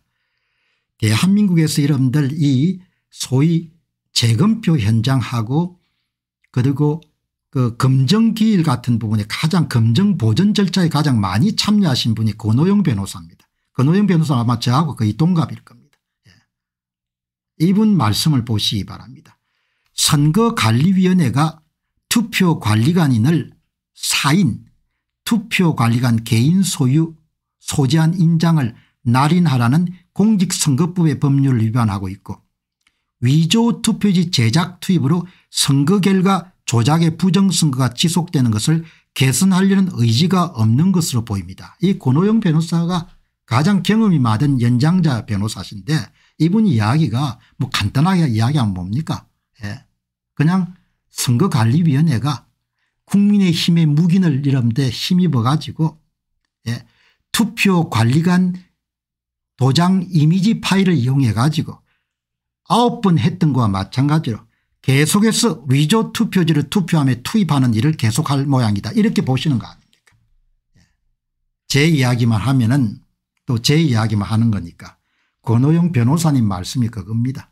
대한민국에서 여러분들 이 소위 재검표 현장하고 그리고 그 검정기일 같은 부분에 가장 검정보전 절차에 가장 많이 참여하신 분이 권호영 변호사입니다. 권호영 변호사 아마 저하고 거의 동갑일 겁니다. 예. 이분 말씀을 보시기 바랍니다. 선거관리위원회가 투표관리관인을 사인 투표관리관 개인 소유 소재한 인장을 날인하라는 공직선거법의 법률을 위반하고 있고 위조 투표지 제작 투입으로 선거 결과 조작의 부정선거가 지속되는 것을 개선하려는 의지가 없는 것으로 보입니다. 이 권호영 변호사가 가장 경험이 많은 연장자 변호사신데 이분 이야기가 뭐 간단하게 이야기하면 뭡니까 예. 그냥 선거관리위원회가 국민의힘의 묵인을 이런데 힘입어 가지고 예, 투표 관리관 도장 이미지 파일을 이용해 가지고 아홉 번 했던 것과 마찬가지로 계속해서 위조 투표지를 투표함에 투입하는 일을 계속할 모양이다 이렇게 보시는 거 아닙니까 예. 제 이야기만 하면 은또 제 이야기만 하는 거니까 권오영 변호사님 말씀이 그겁니다.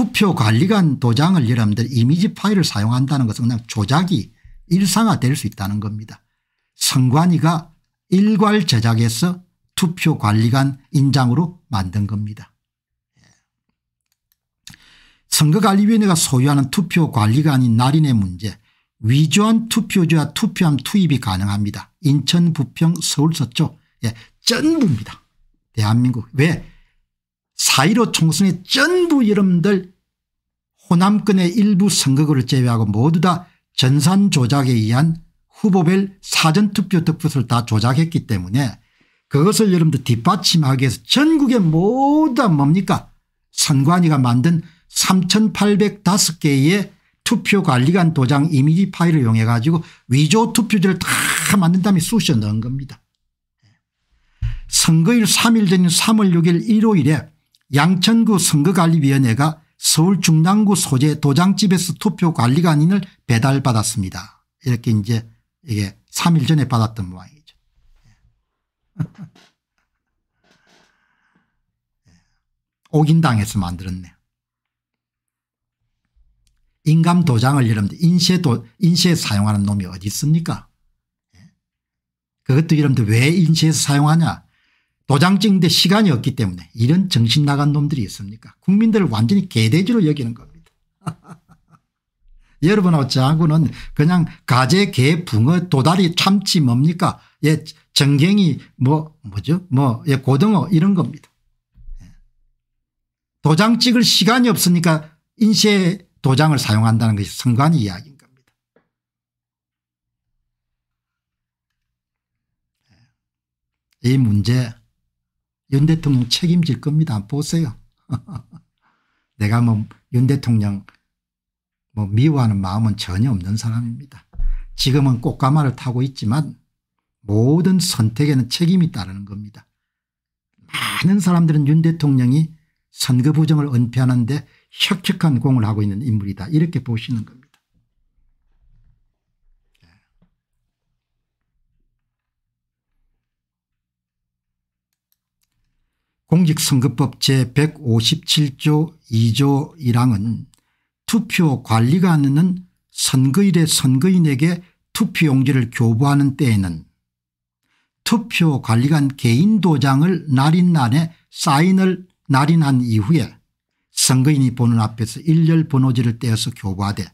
투표관리관 도장을 여러분들 이미지 파일을 사용한다는 것은 그냥 조작이 일상화될 수 있다는 겁니다. 선관위가 일괄 제작해서 투표관리관 인장으로 만든 겁니다. 예. 선거관리위원회가 소유하는 투표관리관인 날인의 문제 위조한 투표지와 투표함 투입이 가능합니다. 인천, 부평, 서울 서초 예, 전부입니다. 대한민국 왜4.15 총선이 전부 여러분들 호남권의 일부 선거구를 제외하고 모두 다 전산 조작에 의한 후보별 사전투표 득표수를 다 조작했기 때문에 그것을 여러분들 뒷받침하기 위해서 전국의 모두 다 뭡니까 선관위가 만든 3805개의 투표관리관 도장 이미지 파일을 이용해 가지고 위조 투표지를 다 만든 다음에 쑤셔 넣은 겁니다. 선거일 3일 전인 3월 6일 일요일에 양천구 선거관리위원회가 서울 중랑구 소재 도장집에서 투표관리관인을 배달받았습니다. 이렇게 이제 이게 3일 전에 받았던 모양이죠. 옥인당에서 만들었네요. 인감 도장을 여러분들 인쇄 도, 인쇄 사용하는 놈이 어디 있습니까? 예. 그것도 여러분들 왜 인쇄에서 사용하냐? 도장 찍는데 시간이 없기 때문에 이런 정신 나간 놈들이 있습니까 국민들을 완전히 개돼지로 여기는 겁니다. 여러분하고 저하고는 그냥 가재 개 붕어 도다리 참치 뭡니까 예 정갱이 뭐 뭐죠 뭐예 고등어 이런 겁니다. 예. 도장 찍을 시간이 없으니까 인쇄 도장을 사용한다는 것이 선관위 이야기인 니다이 예. 문제 윤 대통령 책임질 겁니다. 보세요. 내가 뭐 윤 대통령 뭐 미워하는 마음은 전혀 없는 사람입니다. 지금은 꽃가마를 타고 있지만 모든 선택에는 책임이 따르는 겁니다. 많은 사람들은 윤 대통령이 선거 부정을 은폐하는데 혁혁한 공을 하고 있는 인물이다 이렇게 보시는 겁니다. 공직선거법 제157조 2조 1항은 투표 관리관은 선거일에 선거인에게 투표용지를 교부하는 때에는 투표관리관 개인 도장을 날인란에 사인을 날인한 이후에 선거인이 보는 앞에서 일렬 번호지를 떼어서 교부하되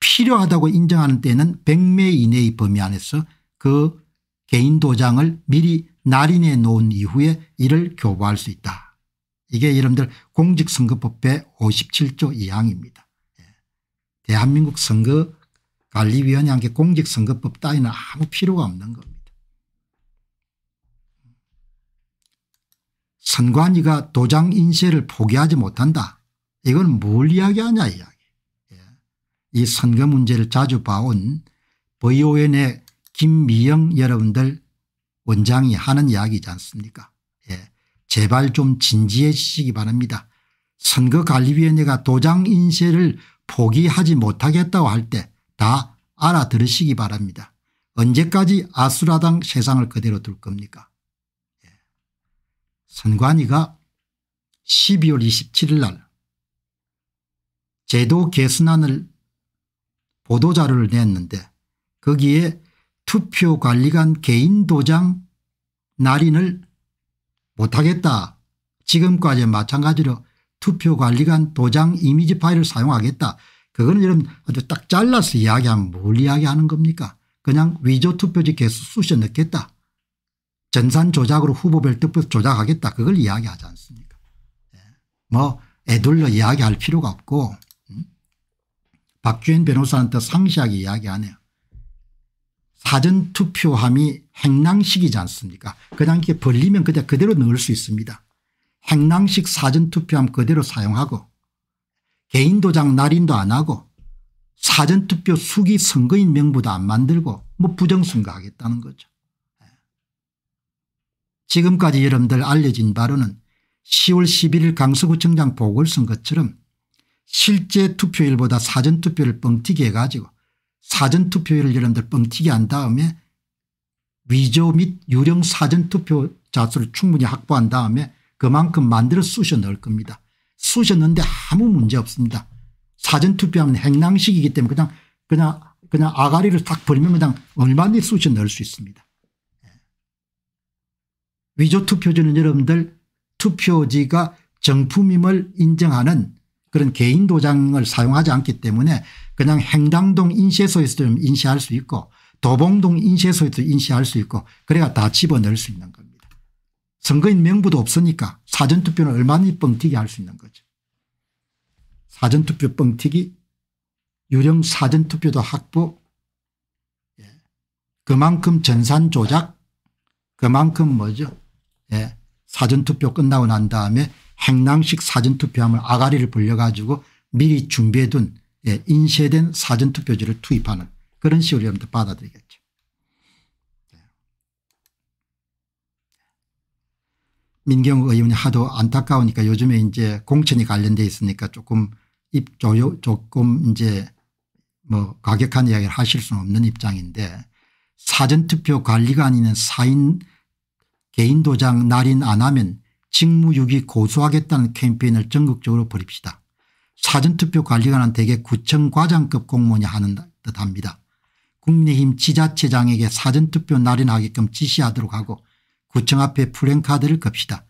필요하다고 인정하는 때에는 100매 이내의 범위 안에서 그 개인 도장을 미리 날인해 놓은 이후에 이를 교부할 수 있다. 이게 여러분들 공직선거법의 57조 2항입니다. 예. 대한민국 선거관리위원회 함께 공직선거법 따위는 아무 필요가 없는 겁니다. 선관위가 도장 인쇄를 포기하지 못한다. 이건 뭘 이야기하냐 이야기. 예. 이 선거 문제를 자주 봐온 VON의 김미영 여러분들 원장이 하는 이야기지 않습니까 예. 제발 좀 진지해지시기 바랍니다. 선거관리위원회가 도장 인쇄를 포기하지 못하겠다고 할 때 다 알아들으시기 바랍니다. 언제까지 아수라당 세상을 그대로 둘 겁니까 예. 선관위가 12월 27일 날 제도 개선안을 보도자료를 냈는데 거기에 투표관리관 개인 도장 날인을 못하겠다. 지금까지 마찬가지로 투표관리관 도장 이미지 파일을 사용하겠다. 그거는 여러분 아주 딱 잘라서 이야기하면 뭘 이야기하는 겁니까 그냥 위조 투표지 계속 쑤셔 넣겠다. 전산 조작으로 후보별 득표 조작하겠다. 그걸 이야기하지 않습니까 예. 뭐 애둘러 이야기할 필요가 없고 음? 박주현 변호사한테 상시하게 이야기하네요. 사전 투표함이 행랑식이지 않습니까 그 당시에 벌리면 그냥 그대로 넣을 수 있습니다. 행랑식 사전 투표함 그대로 사용하고 개인 도장 날인도 안 하고 사전 투표 수기 선거인 명부도 안 만들고 뭐 부정선거 하겠다는 거죠. 예. 지금까지 여러분들 알려진 바로는 10월 11일 강서구청장 보궐선거처럼 실제 투표일보다 사전투표를 뻥튀기 해가지고 사전투표율을 여러분들 뻥튀기 한 다음에 위조 및 유령 사전투표 자수를 충분히 확보한 다음에 그만큼 만들어 쑤셔 넣을 겁니다. 쑤셨는데 아무 문제 없습니다. 사전투표하면 행랑식이기 때문에 그냥 그냥 그냥 아가리를 딱 벌면 그냥 얼마든지 쑤셔 넣을 수 있습니다. 예. 위조 투표지는 여러분들 투표지가 정품임을 인정하는 그런 개인 도장을 사용하지 않기 때문에 그냥 행당동 인쇄소에서도 인쇄할 수 있고 도봉동 인쇄소에도 서 인쇄할 수 있고 그래야 다 집어넣을 수 있는 겁니다. 선거인 명부도 없으니까 사전투표는 얼마나 뻥튀기 할 수 있는 거죠. 사전투표 뻥튀기 유령 사전투표도 확보 예. 그만큼 전산 조작 그만큼 뭐죠 예. 사전투표 끝나고 난 다음에 행랑식 사전투표함을 아가리를 벌려가지고 미리 준비해둔 예, 인쇄된 사전투표지를 투입하는 그런 식으로 여러분들 받아들이겠죠. 예. 민경 의원이 하도 안타까우니까 요즘에 이제 공천이 관련돼 있으니까 조금 입 조요 조금 이제 뭐 과격한 이야기를 하실 수는 없는 입장인데 사전투표 관리관이는 사인 개인 도장 날인 안 하면 직무유기 고소하겠다는 캠페인을 전국적으로 벌입시다. 사전투표 관리관은 대개 구청 과장급 공무원이 하는 듯합니다. 국민의힘 지자체장에게 사전투표 날인하게끔 지시하도록 하고 구청 앞에 플랜카드를 겁시다.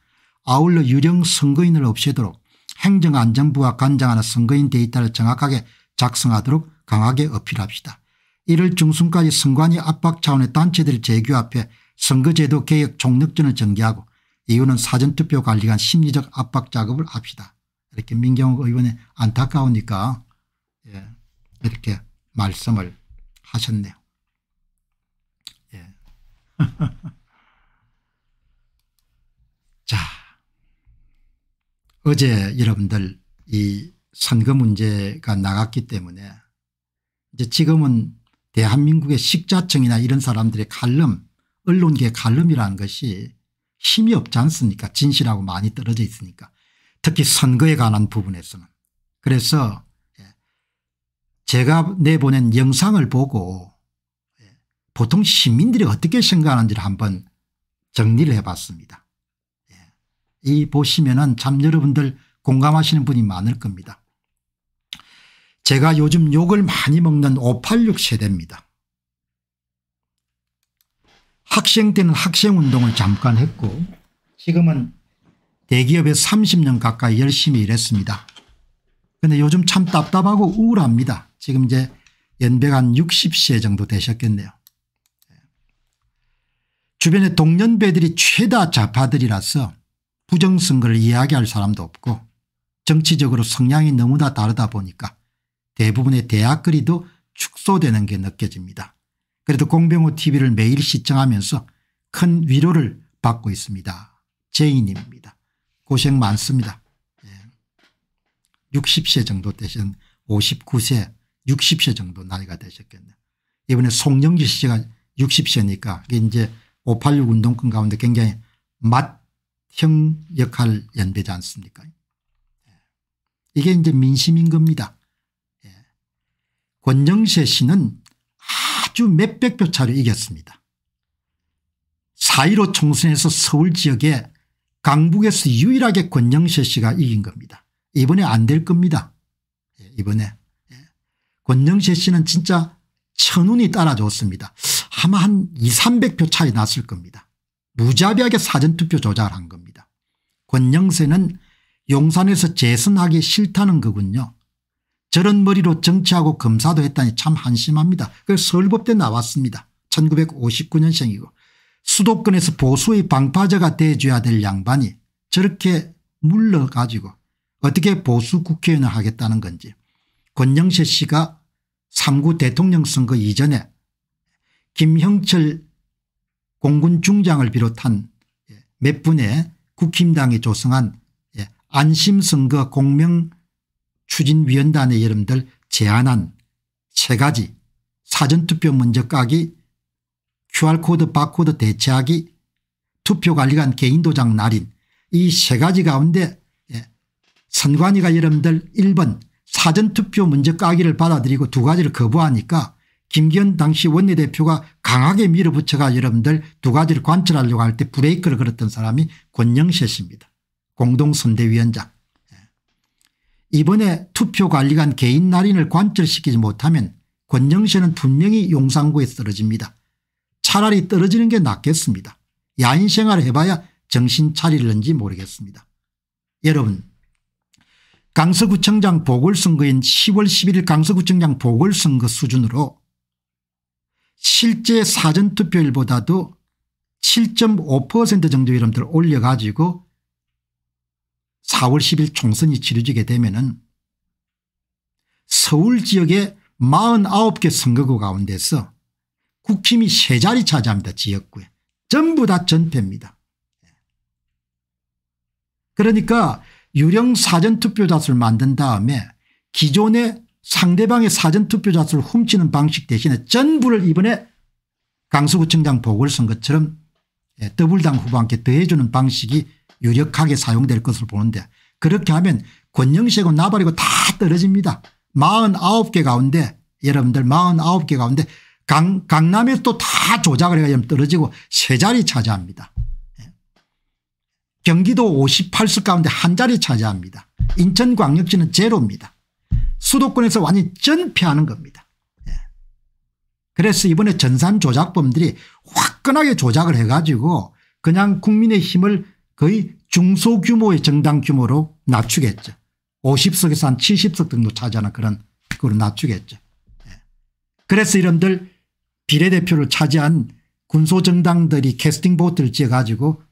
아울러 유령 선거인을 없애도록 행정안전부가 관장하는 선거인 데이터를 정확하게 작성하도록 강하게 어필합시다. 1월 중순까지 선관위 압박 차원의 단체들 재규 앞에 선거제도 개혁 종력전을 전개하고 이유는 사전투표 관리관 심리적 압박 작업을 합시다. 이렇게 민경 욱 의원이 안타까우니까 예, 이렇게 말씀을 하셨네요. 예. 자 어제 여러분들 이 선거 문제가 나갔기 때문에 이제 지금은 대한민국의 식자층이나 이런 사람들의 칼럼 언론계 칼럼이라는 것이 힘이 없지 않습니까 진실하고 많이 떨어져 있으니까 특히 선거에 관한 부분에서는 그래서 예, 제가 내보낸 영상을 보고 예, 보통 시민들이 어떻게 생각하는지를 한번 정리를 해봤습니다. 예, 이 보시면은 참 여러분들 공감하시는 분이 많을 겁니다. 제가 요즘 욕을 많이 먹는 586 세대입니다. 학생 때는 학생운동을 잠깐 했고 지금은 대기업에서 30년 가까이 열심히 일했습니다. 그런데 요즘 참 답답하고 우울합니다. 지금 이제 연배가 한 60세 정도 되셨겠네요. 주변에 동년배들이 최다 좌파들이라서 부정선거를 이야기할 사람도 없고 정치적으로 성향이 너무나 다르다 보니까 대부분의 대학거리도 축소되는 게 느껴집니다. 그래도 공병호 tv를 매일 시청하면서 큰 위로를 받고 있습니다. 제인입니다. 고생 많습니다. 60세 예. 정도 되신 59세 60세 정도 나이가 되셨겠네요. 이번에 송영지 씨가 60세니까 이제 586 운동권 가운데 굉장히 맏형 역할 연배지 않습니까 예. 이게 이제 민심인 겁니다. 예. 권영세 씨는 아주 몇백 표 차로 이겼습니다. 4.15 총선에서 서울 지역에 강북에서 유일하게 권영세 씨가 이긴 겁니다. 이번에 안 될 겁니다. 예, 이번에. 예. 권영세 씨는 진짜 천운이 따라줬습니다. 아마 한 2, 300표 차이 났을 겁니다. 무자비하게 사전투표 조작한 겁니다. 권영세는 용산에서 재선하기 싫다는 거군요. 저런 머리로 정치하고 검사도 했다니 참 한심합니다. 그 서울법대 나왔습니다. 1959년생이고 수도권에서 보수의 방파제가 돼줘야 될 양반이 저렇게 물러가지고 어떻게 보수 국회의원을 하겠다는 건지 권영세 씨가 3구 대통령 선거 이전에 김형철 공군 중장을 비롯한 예, 몇 분의 국힘당이 조성한 예, 안심선거 공명추진위원단의 여러분들 제안한 세 가지 사전투표 먼저 까기 QR코드 바코드 대체하기 투표관리관 개인도장 날인 이 세 가지 가운데 예, 선관위가 여러분들 1번 사전투표 문제 까기를 받아들이고 두 가지를 거부하니까 김기현 당시 원내대표가 강하게 밀어붙여가 여러분들 두 가지를 관철하려고 할 때 브레이크를 걸었던 사람이 권영세 씨입니다. 공동선대위원장. 예. 이번에 투표관리관 개인 날인을 관철시키지 못하면 권영세는 분명히 용산구에 쓰러집니다. 차라리 떨어지는 게 낫겠습니다. 야인 생활을 해봐야 정신 차릴는지 모르겠습니다. 여러분 강서구청장 보궐선거인 10월 11일 강서구청장 보궐선거 수준으로 실제 사전투표율보다도 7.5% 정도 여러분들 올려가지고 4월 10일 총선이 치러지게 되면은 서울 지역의 49개 선거구 가운데서 국힘이 세 자리 차지합니다. 지역구에. 전부 다 전패입니다. 그러니까 유령 사전투표자수를 만든 다음에 기존의 상대방의 사전투표자수를 훔치는 방식 대신에 전부를 이번에 강서구청장 보궐선거처럼 예, 더블당 후보 함께 더해주는 방식이 유력하게 사용될 것으로 보는데 그렇게 하면 권영세고 나발이고 다 떨어집니다. 49개 가운데 여러분들 49개 가운데 강, 강남에 또다 조작을 해가지고 떨어지고 세 자리 차지합니다. 예. 경기도 58석 가운데 한 자리 차지합니다. 인천광역시는 제로입니다. 수도권에서 완전히 전폐하는 겁니다. 예. 그래서 이번에 전산 조작범들이 화끈하게 조작을 해가지고 그냥 국민의 힘을 거의 중소규모의 정당 규모로 낮추겠죠. 50석에서 한 70석 정도 차지하는 그런 그걸 낮추겠죠. 예. 그래서 이런들 비례대표를 차지한 군소정당들이 캐스팅 보트를 지어가지고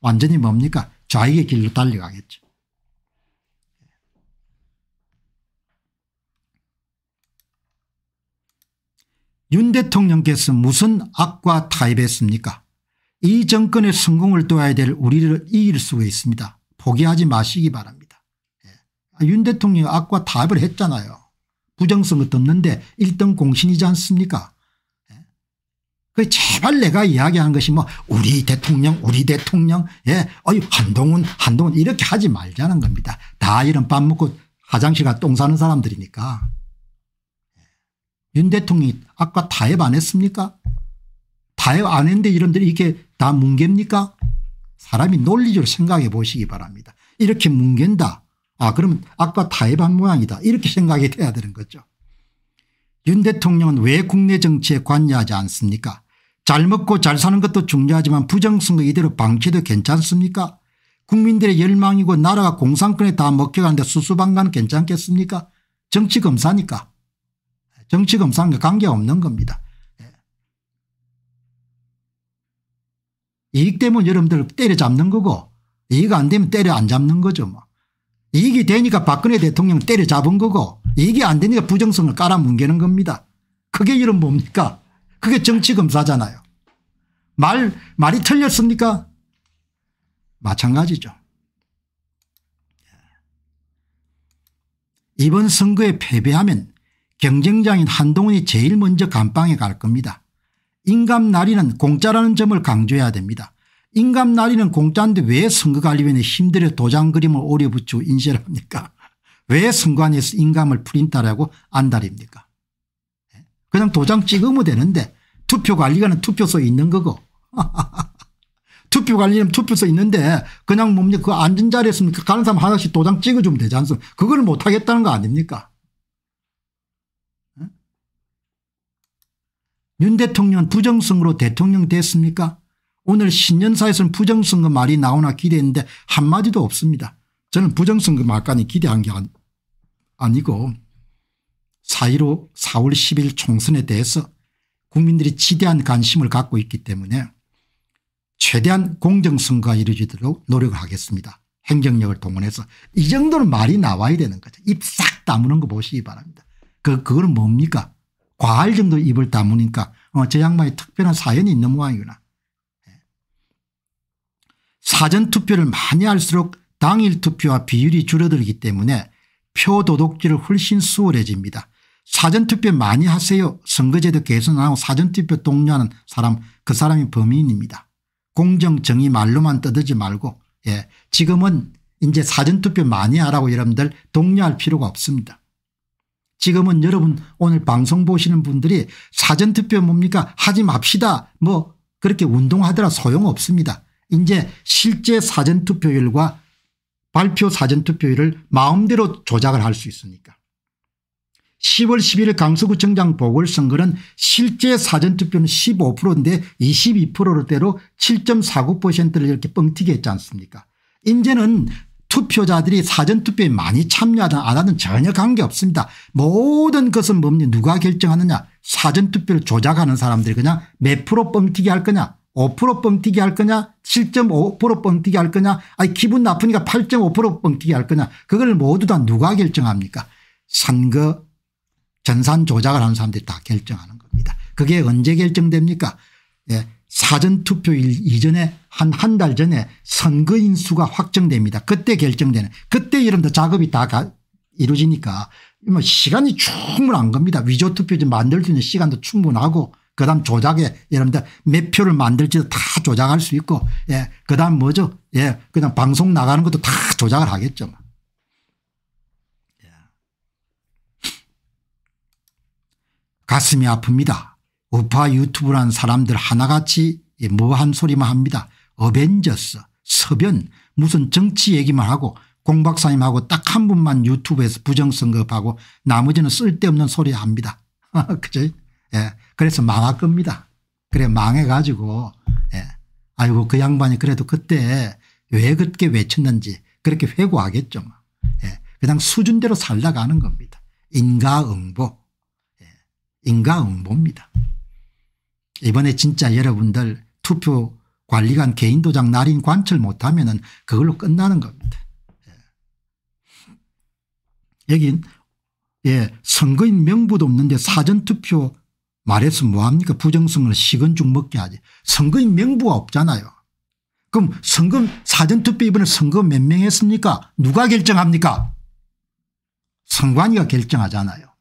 완전히 뭡니까 좌익의 길로 달려가겠죠. 윤 대통령께서 무슨 악과 타협했습니까 이 정권의 성공을 도와야 될 우리를 이길 수가 있습니다. 포기하지 마시기 바랍니다. 예. 윤 대통령이 악과 타협을 했잖아요. 부정성은 없는데 1등 공신이지 않습니까 그 제발 내가 이야기한 것이 뭐 우리 대통령 우리 대통령 예 어이 한동훈 한동훈 이렇게 하지 말자는 겁니다. 다 이런 밥 먹고 화장실 가 똥 사는 사람들이니까. 예. 윤 대통령이 아까 타협 안 했습니까 타협 안 했는데 이런들이 이게 다 뭉갭니까 사람이 논리적으로 생각해 보시기 바랍니다. 이렇게 뭉갠다. 아 그러면 아까 타협한 모양이다. 이렇게 생각이 돼야 되는 거죠. 윤 대통령은 왜 국내 정치에 관여하지 않습니까 잘 먹고 잘 사는 것도 중요하지만 부정선거 이대로 방치해도 괜찮습니까 국민들의 열망이고 나라가 공산권에 다 먹혀가는데 수수방관 괜찮겠습니까 정치검사니까 정치검사는 관계없는 겁니다. 예. 이익 때문에 여러분들 때려잡는 거고 이익 안 되면 때려 안 잡는 거죠. 뭐. 이익이 되니까 박근혜 대통령 때려잡은 거고 이익이 안 되니까 부정성을 깔아뭉개는 겁니다. 그게 이런 뭡니까 그게 정치검사잖아요. 말, 말이 틀렸습니까? 마찬가지죠. 예. 이번 선거에 패배하면 경쟁자인 한동훈이 제일 먼저 감방에 갈 겁니다. 인감날인은 공짜라는 점을 강조해야 됩니다. 인감날인은 공짜인데 왜 선거관리위원회 힘들어 도장 그림을 오려 붙이고 인쇄를 합니까? 왜 선관위에서 인감을 프린트하라고 안달입니까? 그냥 도장 찍으면 되는데 투표관리관은 투표소에 있는 거고 투표관리는 투표소에 있는데 그냥 뭡니까 그 앉은 자리에까 그 가는 사람 하나씩 도장 찍어주면 되지 않습니까 그걸 못하겠다는 거 아닙니까 윤 대통령은 부정성으로 대통령 됐습니까 오늘 신년사에서는 부정선거 말이 나오나 기대했는데 한마디도 없습니다. 저는 부정선거 말까지 기대한 게 아니고 4.15 4월 10일 총선에 대해서 국민들이 지대한 관심을 갖고 있기 때문에 최대한 공정성과 이루어지도록 노력하겠습니다. 을 행정력을 동원해서 이 정도는 말이 나와야 되는 거죠. 입 싹 다무는 거 보시기 바랍니다. 그, 그건 뭡니까? 과할 정도 입을 다무니까 어, 저 양반이 특별한 사연이 있는 모양이구나. 예. 사전투표를 많이 할수록 당일 투표와 비율이 줄어들기 때문에 표 도둑질을 훨씬 수월해집니다. 사전투표 많이 하세요. 선거제도 개선 하고 사전투표 독려하는 사람 그 사람이 범인입니다. 공정 정의 말로만 떠들지 말고 예 지금은 이제 사전투표 많이 하라고 여러분들 독려할 필요가 없습니다. 지금은 여러분 오늘 방송 보시는 분들이 사전투표 뭡니까 하지 맙시다 뭐 그렇게 운동하더라 소용없습니다. 이제 실제 사전투표율과 발표 사전투표율을 마음대로 조작을 할 수 있으니까. 10월 11일 강서구청장 보궐선거는 실제 사전투표는 15%인데 22%대로 7.49%를 이렇게 뻥튀기 했지 않습니까 이제는 투표자들이 사전투표에 많이 참여하든 안 하든 전혀 관계없습니다. 모든 것은 뭡니까 누가 결정하느냐 사전투표를 조작하는 사람들이 그냥 몇 프로 뻥튀기 할 거냐 5% 뻥튀기 할 거냐 7.5% 뻥튀기 할 거냐 아니 기분 나쁘니까 8.5% 뻥튀기 할 거냐 그걸 모두 다 누가 결정합니까 선거 전산 조작을 하는 사람들이 다 결정하는 겁니다. 그게 언제 결정됩니까? 예. 사전투표일 이전에 한 한 달 전에 선거인 수가 확정됩니다. 그때 결정되는 그때 이름도 작업이 다 이루어지니까 뭐 시간이 충분한 겁니다. 위조투표지 만들 수 있는 시간도 충분하고 그다음 조작에 여러분들 몇 표를 만들지도 다 조작할 수 있고 예 그다음 뭐죠 예 그냥 방송 나가는 것도 다 조작을 하겠죠. 가슴이 아픕니다. 우파 유튜브란 사람들 하나같이 뭐한 소리만 합니다. 어벤져스 서변 무슨 정치 얘기만 하고 공 박사님하고 딱 한 분만 유튜브에서 부정선거하고 나머지는 쓸데없는 소리 합니다. 그죠? 예. 그래서 망할 겁니다. 그래 망해가지고 예. 아이고 그 양반이 그래도 그때 왜 그렇게 외쳤는지 그렇게 회고하겠죠. 뭐. 예. 그냥 수준대로 살다가는 겁니다. 인과응보. 인과응보니다 이번에 진짜 여러분들 투표 관리관 개인도장 날인 관철 못하면 은 그걸로 끝나는 겁니다. 예. 여긴 예 선거인 명부도 없는데 사전투표 말해서 뭐합니까 부정선거 식은 죽 먹게 하지 선거인 명부가 없잖아요. 그럼 선거 사전투표 이번에 선거 몇 명 했습니까 누가 결정합니까 선관위가 결정하잖아요.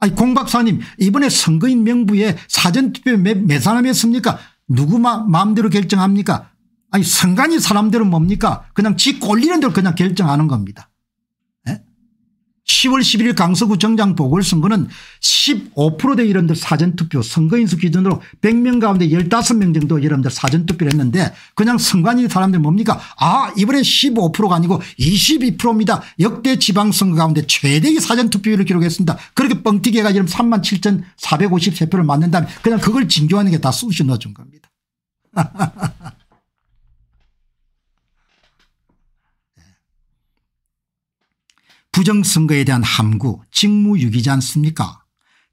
아니 공 박사님 이번에 선거인 명부에 사전투표 몇, 사람 했습니까 누구 마, 음대로 결정합니까 아니 선관위 사람들은 뭡니까 그냥 지 꼴리는 대로 그냥 결정하는 겁니다. 10월 11일 강서구청장 보궐선거는 15%대 이러분들 사전투표 선거인수 기준으로 100명 가운데 15명 정도 여러분들 사전투표를 했는데 그냥 선관위 사람들 뭡니까 아 이번에 15%가 아니고 22%입니다. 역대 지방선거 가운데 최대의 사전투표율을 기록했습니다. 그렇게 뻥튀기 해가지금 3만 7,453표를 맞는 다면 그냥 그걸 징조하는 게 다 쑤셔 넣어준 겁니다. 부정선거에 대한 함구 직무유기지 않습니까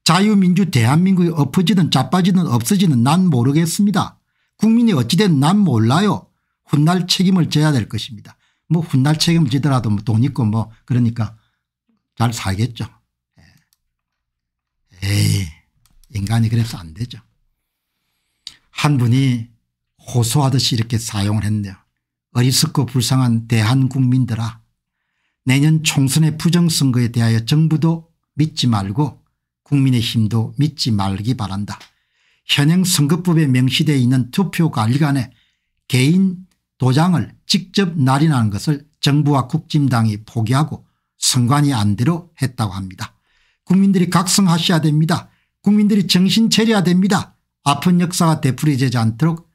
자유민주 대한민국이 엎어지든 자빠지든 없어지는 난 모르겠습니다. 국민이 어찌된 난 몰라요. 훗날 책임을 져야 될 것입니다. 뭐 훗날 책임을 지더라도 뭐돈 있고 뭐 그러니까 잘 살겠죠. 예. 에이 인간이 그래서 안 되죠. 한 분이 호소하듯이 이렇게 사용을 했네요. 어리석고 불쌍한 대한국민들아 내년 총선의 부정선거에 대하여 정부도 믿지 말고 국민의힘도 믿지 말기 바란다. 현행 선거법에 명시되어 있는 투표관리관에 개인 도장을 직접 날인하는 것을 정부와 국진당이 포기하고 선관이 안대로 했다고 합니다. 국민들이 각성하셔야 됩니다. 국민들이 정신 차려야 됩니다. 아픈 역사가 되풀이되지 않도록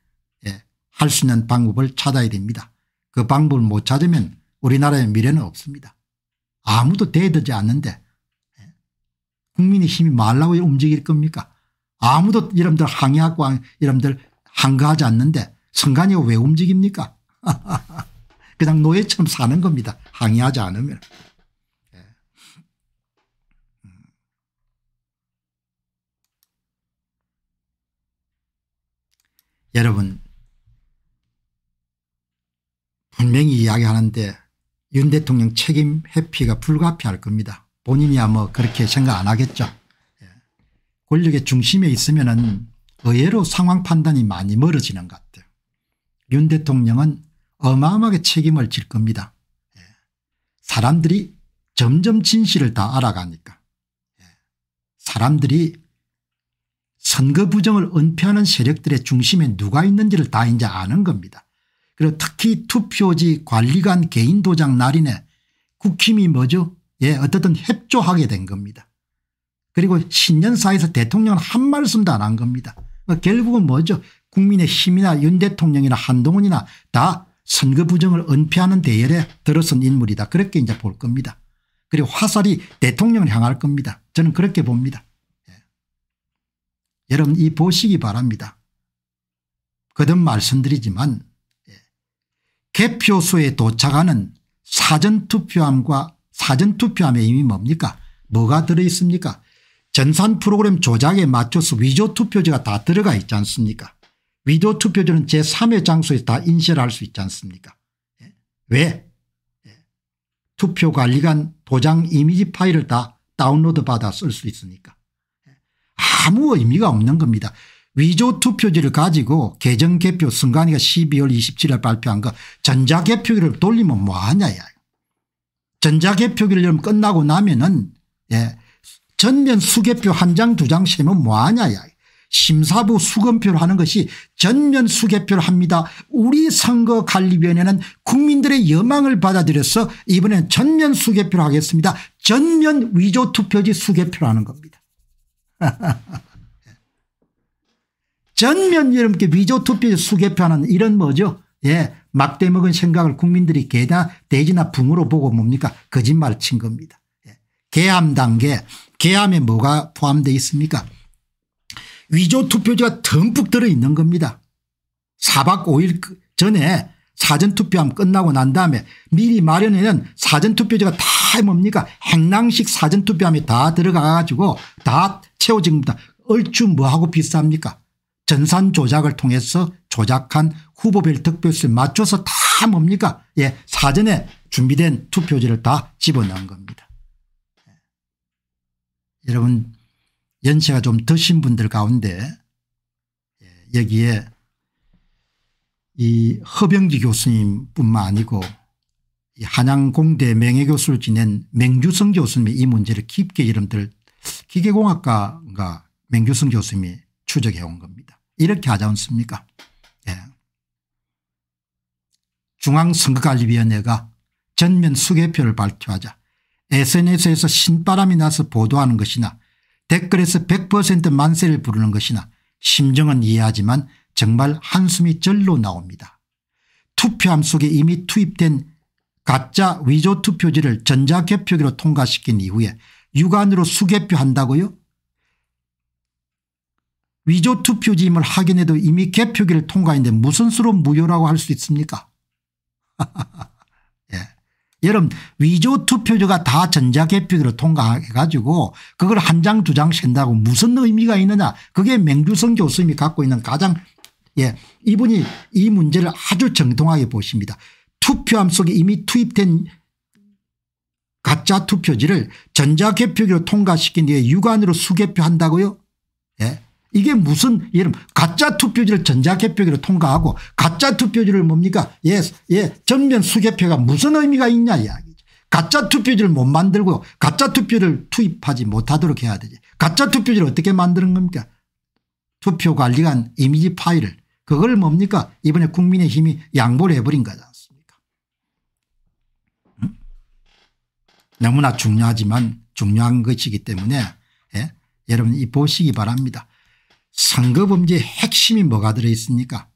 예, 할수 있는 방법을 찾아야 됩니다. 그 방법을 못 찾으면 우리나라의 미래는 없습니다. 아무도 대드지 않는데 예, 국민의 힘이 말라고 움직일 겁니까 아무도 여러분들 항의하고 여러분들 한가하지 않는데 선관이 왜 움직입니까 그냥 노예처럼 사는 겁니다. 항의하지 않으면. 예. 음. 여러분 분명히 이야기하는데 윤 대통령 책임 회피가 불가피할 겁니다. 본인이야 뭐 그렇게 생각 안 하겠죠. 예. 권력의 중심에 있으면 은 의외로 상황 판단이 많이 멀어지는 것 같아요. 윤 대통령은 어마어마하게 책임을 질 겁니다. 예. 사람들이 점점 진실을 다 알아가니까 예. 사람들이 선거 부정을 은폐하는 세력들의 중심에 누가 있는지를 다 이제 아는 겁니다. 그리고 특히 투표지 관리관 개인 도장 날인에 국힘이 뭐죠? 예, 어떻든 협조하게 된 겁니다. 그리고 신년사에서 대통령은 한 말씀도 안 한 겁니다. 어, 결국은 뭐죠? 국민의 힘이나 윤 대통령이나 한동훈이나 다 선거 부정을 은폐하는 대열에 들어선 인물이다. 그렇게 이제 볼 겁니다. 그리고 화살이 대통령을 향할 겁니다. 저는 그렇게 봅니다. 예. 여러분 이 보시기 바랍니다. 거듭 말씀드리지만 개표소에 도착하는 사전투표함과 사전투표함의의미 뭡니까 뭐가 들어있습니까 전산 프로그램 조작에 맞춰서 위조투표지가 다 들어가 있지 않습니까 위조투표지는 제3의 장소에서 다인쇄할수 있지 않습니까 예? 왜 예? 투표관리관 도장 이미지 파일을 다 다운로드 받아 쓸 수 있으니까 예? 아무 의미가 없는 겁니다. 위조 투표지를 가지고 개정 개표 순간위가 12월 27일 발표한 거 전자개표기를 돌리면 뭐하냐 야. 전자개표기를 끝나고 나면은 예 전면 수개표 한 장 두장 세면 뭐하냐 야. 심사부 수검표를 하는 것이 전면 수개표를 합니다. 우리 선거관리위원회는 국민들의 여망을 받아들여서 이번엔 전면 수개표를 하겠습니다. 전면 위조 투표지 수개표를 하는 겁니다. 전면 여러분께 위조 투표 수개표하는 이런 뭐죠? 예. 막대먹은 생각을 국민들이 개나 돼지나 붕으로 보고 뭡니까? 거짓말 친 겁니다. 예. 개함 단계. 개함에 뭐가 포함되어 있습니까? 위조 투표지가 듬뿍 들어있는 겁니다. 4박 5일 그 전에 사전투표함 끝나고 난 다음에 미리 마련해낸 사전투표지가 다 뭡니까 행랑식 사전투표함이 다 들어가 가지고 다 채워집니다. 얼추 뭐하고 비슷합니까 전산 조작을 통해서 조작한 후보별 득표수에 맞춰서 다 뭡니까 예 사전에 준비된 투표지를 다 집어넣은 겁니다. 예. 여러분 연세가 좀 드신 분들 가운데 예, 여기에 이 허병기 교수님뿐만 아니고 이 한양공대 명예교수를 지낸 맹규성 교수님이 이 문제를 깊게 이름들 기계공학과인가 맹규성 교수님이 추적해 온 겁니다. 이렇게 하지 않습니까? 예. 중앙선거관리위원회가 전면 수개표를 발표하자 SNS에서 신바람이 나서 보도하는 것이나 댓글에서 100% 만세를 부르는 것이나 심정은 이해하지만 정말 한숨이 절로 나옵니다. 투표함 속에 이미 투입된 가짜 위조 투표지를 전자개표기로 통과시킨 이후에 육안으로 수개표한다고요? 위조 투표지임을 확인해도 이미 개표기를 통과했는데 무슨 수로 무효라고 할 수 있습니까? 예. 여러분 위조 투표지가 다 전자개표기로 통과해가지고 그걸 한 장 두장 샌다고 무슨 의미가 있느냐 그게 맹주성 교수님이 갖고 있는 가장 예 이분이 이 문제를 아주 정통하게 보십니다. 투표함 속에 이미 투입된 가짜 투표지를 전자개표기로 통과시킨 뒤에 육안으로 수개표한다고요? 예. 이게 무슨 예를 가짜 투표지를 전자개표기로 통과하고 가짜 투표지를 뭡니까 예, 예 전면 수개표가 무슨 의미가 있냐 이야기죠. 가짜 투표지를 못 만들고 가짜 투표를 투입하지 못하도록 해야 되지. 가짜 투표지를 어떻게 만드는 겁니까 투표관리관 이미지 파일을 그걸 뭡니까 이번에 국민의힘이 양보를 해버린 거지 않습니까 음? 너무나 중요하지만 중요한 것이기 때문에 예? 여러분 이 보시기 바랍니다. 선거범죄의 핵심이 뭐가 들어있습니까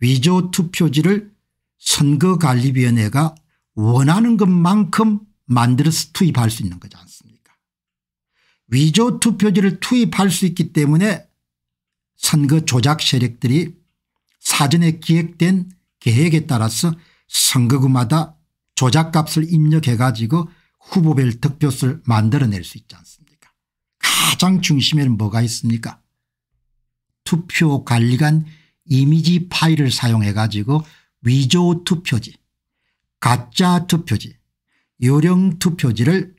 위조투표지를 선거관리위원회가 원하는 것만큼 만들어서 투입할 수 있는 거지 않습니까 위조투표지를 투입할 수 있기 때문에 선거 조작 세력들이 사전에 기획된 계획에 따라서 선거구마다 조작값을 입력해 가지고 후보별 득표수를 만들어낼 수 있지 않습니까 가장 중심에는 뭐가 있습니까 투표 관리관 이미지 파일을 사용해 가지고 위조 투표지 가짜 투표지 요령 투표지를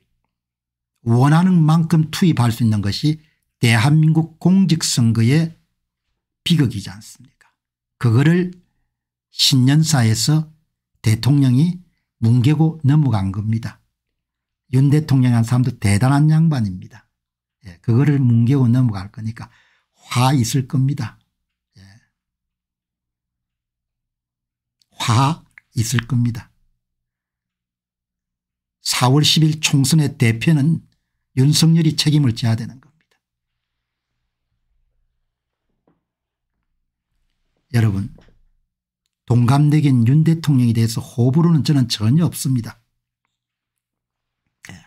원하는 만큼 투입할 수 있는 것이 대한민국 공직선거의 비극이지 않습니까 그거를 신년사에서 대통령이 뭉개고 넘어간 겁니다. 윤 대통령이라는 사람도 대단한 양반입니다. 예, 그거를 뭉개고 넘어갈 거니까 화 있을 겁니다. 예. 화 있을 겁니다. 4월 10일 총선의 대표는 윤석열이 책임을 져야 되는 겁니다. 여러분 동감내긴 윤 대통령에 대해서 호불호는 저는 전혀 없습니다. 예.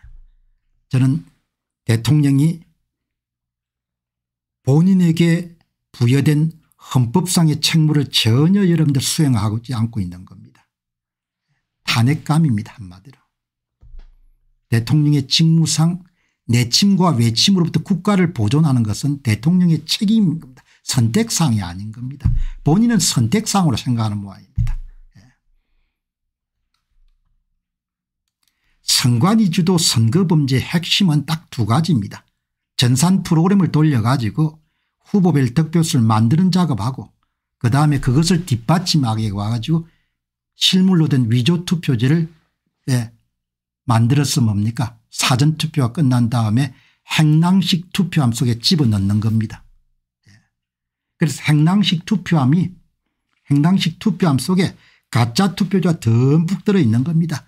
저는 대통령이 본인에게 부여된 헌법상의 책무를 전혀 여러분들 수행하지 않고 있는 겁니다. 탄핵감입니다 한마디로. 대통령의 직무상 내침과 외침으로부터 국가를 보존하는 것은 대통령의 책임입니다. 선택상이 아닌 겁니다. 본인은 선택상으로 생각하는 모양입니다. 예. 선관위주도 선거범죄의 핵심은 딱 두 가지입니다. 전산 프로그램을 돌려가지고 후보별 득표수를 만드는 작업하고 그 다음에 그것을 뒷받침하게 와가지고 실물로 된 위조 투표제를 예, 만들었으면 뭡니까 사전투표가 끝난 다음에 행랑식 투표함 속에 집어넣는 겁니다. 예. 그래서 행랑식 투표함이 행랑식 투표함 속에 가짜 투표자 듬뿍 들어있는 겁니다.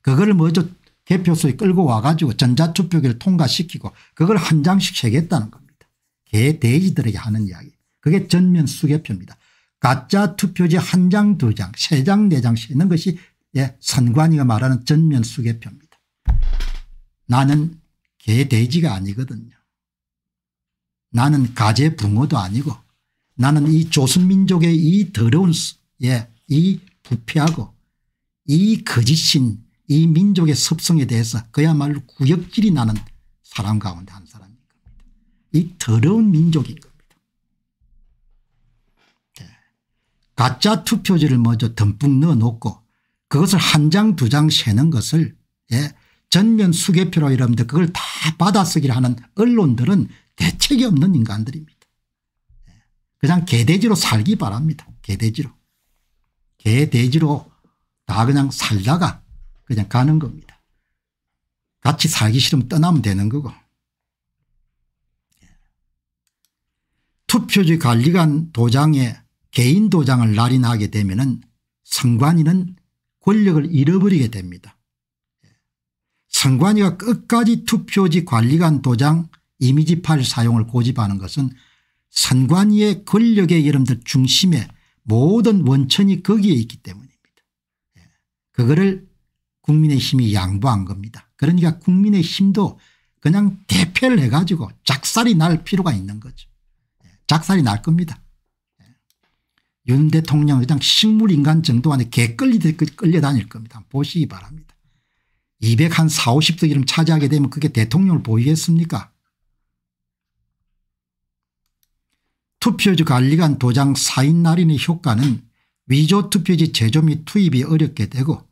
그거를 먼저 개표소에 끌고 와가지고 전자투표기를 통과시키고 그걸 한 장씩 세겠다는 겁니다. 개돼지들에게 하는 이야기. 그게 전면 수개표입니다. 가짜 투표지 한 장, 두 장, 세 장, 네장 세는 것이 예, 선관위가 말하는 전면 수개표입니다. 나는 개돼지가 아니거든요. 나는 가재 붕어도 아니고 나는 이 조선민족의 이 더러운 예, 이 부패하고 이 거짓신 이 민족의 습성에 대해서 그야말로 구역질이 나는 사람 가운데 한 사람인 겁니다. 이 더러운 민족인 겁니다. 네. 가짜 투표지를 먼저 듬뿍 넣어놓고 그것을 한 장 두 장 세는 것을 예, 전면 수개표라고 이러는데 그걸 다 받아쓰기를 하는 언론들은 대책이 없는 인간들입니다. 예. 그냥 개돼지로 살기 바랍니다. 개돼지로. 개돼지로 다 그냥 살다가 그냥 가는 겁니다. 같이 살기 싫으면 떠나면 되는 거고. 투표지 관리관 도장에 개인 도장을 날인하게 되면 선관위는 권력을 잃어버리게 됩니다. 선관위가 끝까지 투표지 관리관 도장 이미지 파일 사용을 고집하는 것은 선관위의 권력의 여러분들 중심에 모든 원천이 거기에 있기 때문입니다. 예. 그거를 국민의힘이 양보한 겁니다. 그러니까 국민의힘도 그냥 대패를 해가지고 작살이 날 필요가 있는 거죠. 예, 작살이 날 겁니다. 예. 윤 대통령 그냥 식물인간 정도 안에 개끌리 듯 끌려다닐 겁니다. 보시기 바랍니다. 200 한 4, 50석 이름 차지하게 되면 그게 대통령을 보이겠습니까 투표지 관리관 도장 사인 날인의 효과는 위조 투표지 제조 및 투입이 어렵게 되고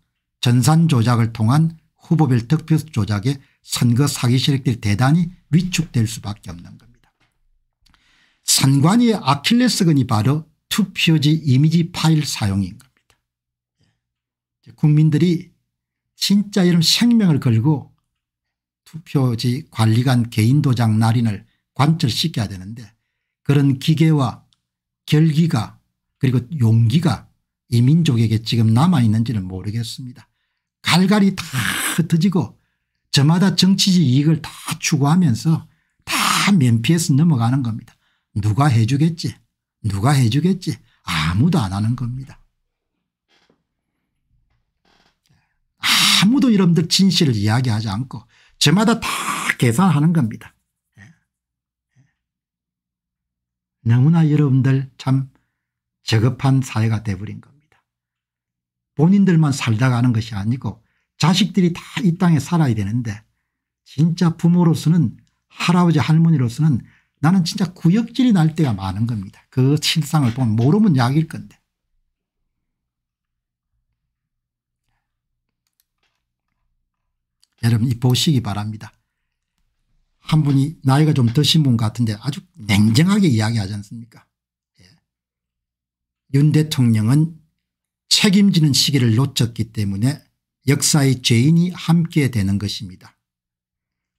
전산 조작을 통한 후보별 득표 조작에 선거 사기 세력들이 대단히 위축될 수밖에 없는 겁니다. 선관위의 아킬레스건이 바로 투표지 이미지 파일 사용인 겁니다. 국민들이 진짜 이런 생명을 걸고 투표지 관리관 개인 도장 날인을 관철시켜야 되는데 그런 기계와 결기가 그리고 용기가 이 민족에게 지금 남아있는지는 모르겠습니다. 갈갈이 다 흩어지고 저마다 정치적 이익을 다 추구하면서 다 면피해서 넘어가는 겁니다. 누가 해주겠지 누가 해주겠지 아무도 안 하는 겁니다. 아무도 여러분들 진실을 이야기하지 않고 저마다 다 계산하는 겁니다. 예. 예. 너무나 여러분들 참 저급한 사회가 돼버린 겁니다. 본인들만 살다가는 것이 아니고 자식들이 다 이 땅에 살아야 되는데 진짜 부모로서는 할아버지 할머니로서는 나는 진짜 구역질이 날 때가 많은 겁니다. 그 실상을 보면 모르면 약일 건데. 여러분 이 보시기 바랍니다. 한 분이 나이가 좀 드신 분 같은데 아주 냉정하게 이야기하지 않습니까 예. 윤 대통령은 책임지는 시기를 놓쳤기 때문에 역사의 죄인이 함께 되는 것입니다.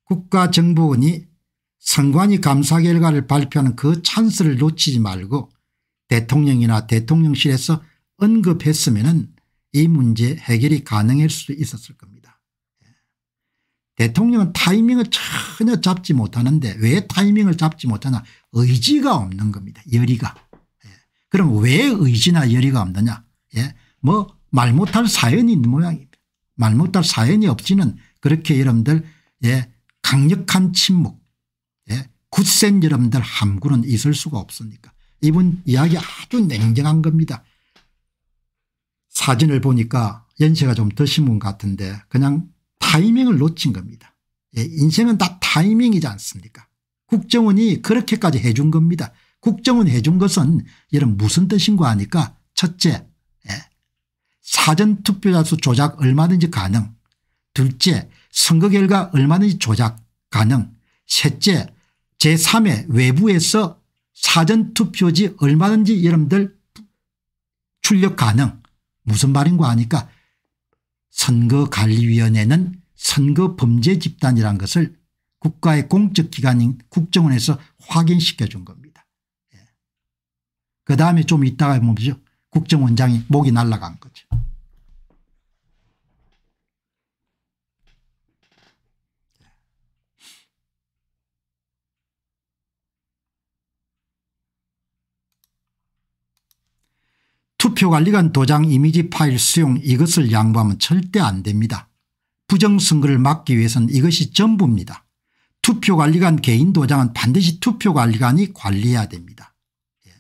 국가정보원이 선관위 감사 결과를 발표하는 그 찬스를 놓치지 말고 대통령이나 대통령실에서 언급했으면 이 문제 해결이 가능할 수 있었을 겁니다. 예. 대통령은 타이밍을 전혀 잡지 못하는데 왜 타이밍을 잡지 못하냐 의지가 없는 겁니다. 열의가. 예. 그럼 왜 의지나 열의가 없느냐 예. 뭐말 못할 사연이 있는 모양입니다. 말 못할 사연이 없지는 그렇게 여러분들 예 강력한 침묵 예 굳센 여러분들 함구는 있을 수가 없으니까 이분 이야기 아주 냉정한 겁니다. 사진을 보니까 연세가 좀 드신 분 같은데 그냥 타이밍을 놓친 겁니다. 예, 인생은 다 타이밍이지 않습니까 국정원이 그렇게까지 해준 겁니다. 국정원 해준 것은 이런 무슨 뜻인가 하니까 첫째 사전투표자수 조작 얼마든지 가능. 둘째 선거 결과 얼마든지 조작 가능. 셋째 제3의 외부에서 사전투표지 얼마든지 여러분들 출력 가능. 무슨 말인 가하니까 선거관리위원회는 선거범죄집단이라는 것을 국가의 공적기관인 국정원에서 확인시켜 준 겁니다. 예. 그 다음에 좀 이따가 보죠. 국정원장이 목이 날라간 거죠. 투표관리관 도장 이미지 파일 수용 이것을 양보하면 절대 안 됩니다. 부정선거를 막기 위해선 이것이 전부입니다. 투표관리관 개인 도장은 반드시 투표관리관이 관리해야 됩니다. 예.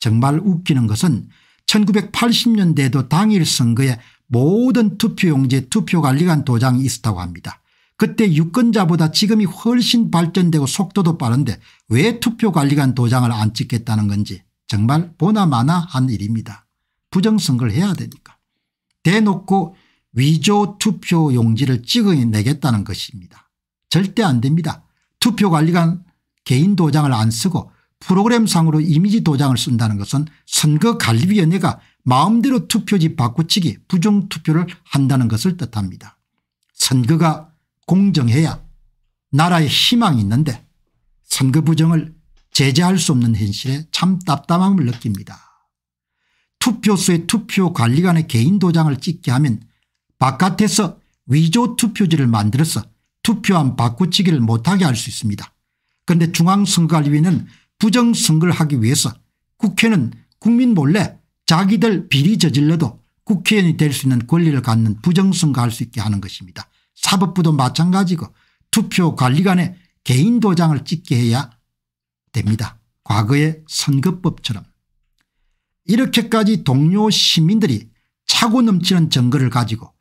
정말 웃기는 것은 1980년대에도 당일 선거에 모든 투표용지에 투표관리관 도장이 있었다고 합니다. 그때 유권자보다 지금이 훨씬 발전되고 속도도 빠른데 왜 투표관리관 도장을 안 찍겠다는 건지 정말 보나마나 한 일입니다. 부정선거를 해야 되니까 대놓고 위조 투표 용지를 찍어내겠다는 것입니다. 절대 안 됩니다. 투표관리관 개인 도장을 안 쓰고 프로그램상으로 이미지 도장을 쓴다는 것은 선거관리위원회가 마음대로 투표지 바꾸치기 부정투표를 한다는 것을 뜻합니다. 선거가 공정해야 나라의 희망이 있는데 선거 부정을 제재할 수 없는 현실에 참 답답함을 느낍니다. 투표소의 투표 관리관의 개인 도장을 찍게 하면 바깥에서 위조 투표지를 만들어서 투표함 바꿔치기를 못하게 할 수 있습니다. 그런데 중앙선거관리위는 부정선거를 하기 위해서 국회는 국민 몰래 자기들 비리 저질러도 국회의원이 될 수 있는 권리를 갖는 부정선거할 수 있게 하는 것입니다. 사법부도 마찬가지고 투표관리관의 개인 도장을 찍게 해야 됩니다. 과거의 선거법처럼. 이렇게까지 동료 시민들이 차고 넘치는 증거를 가지고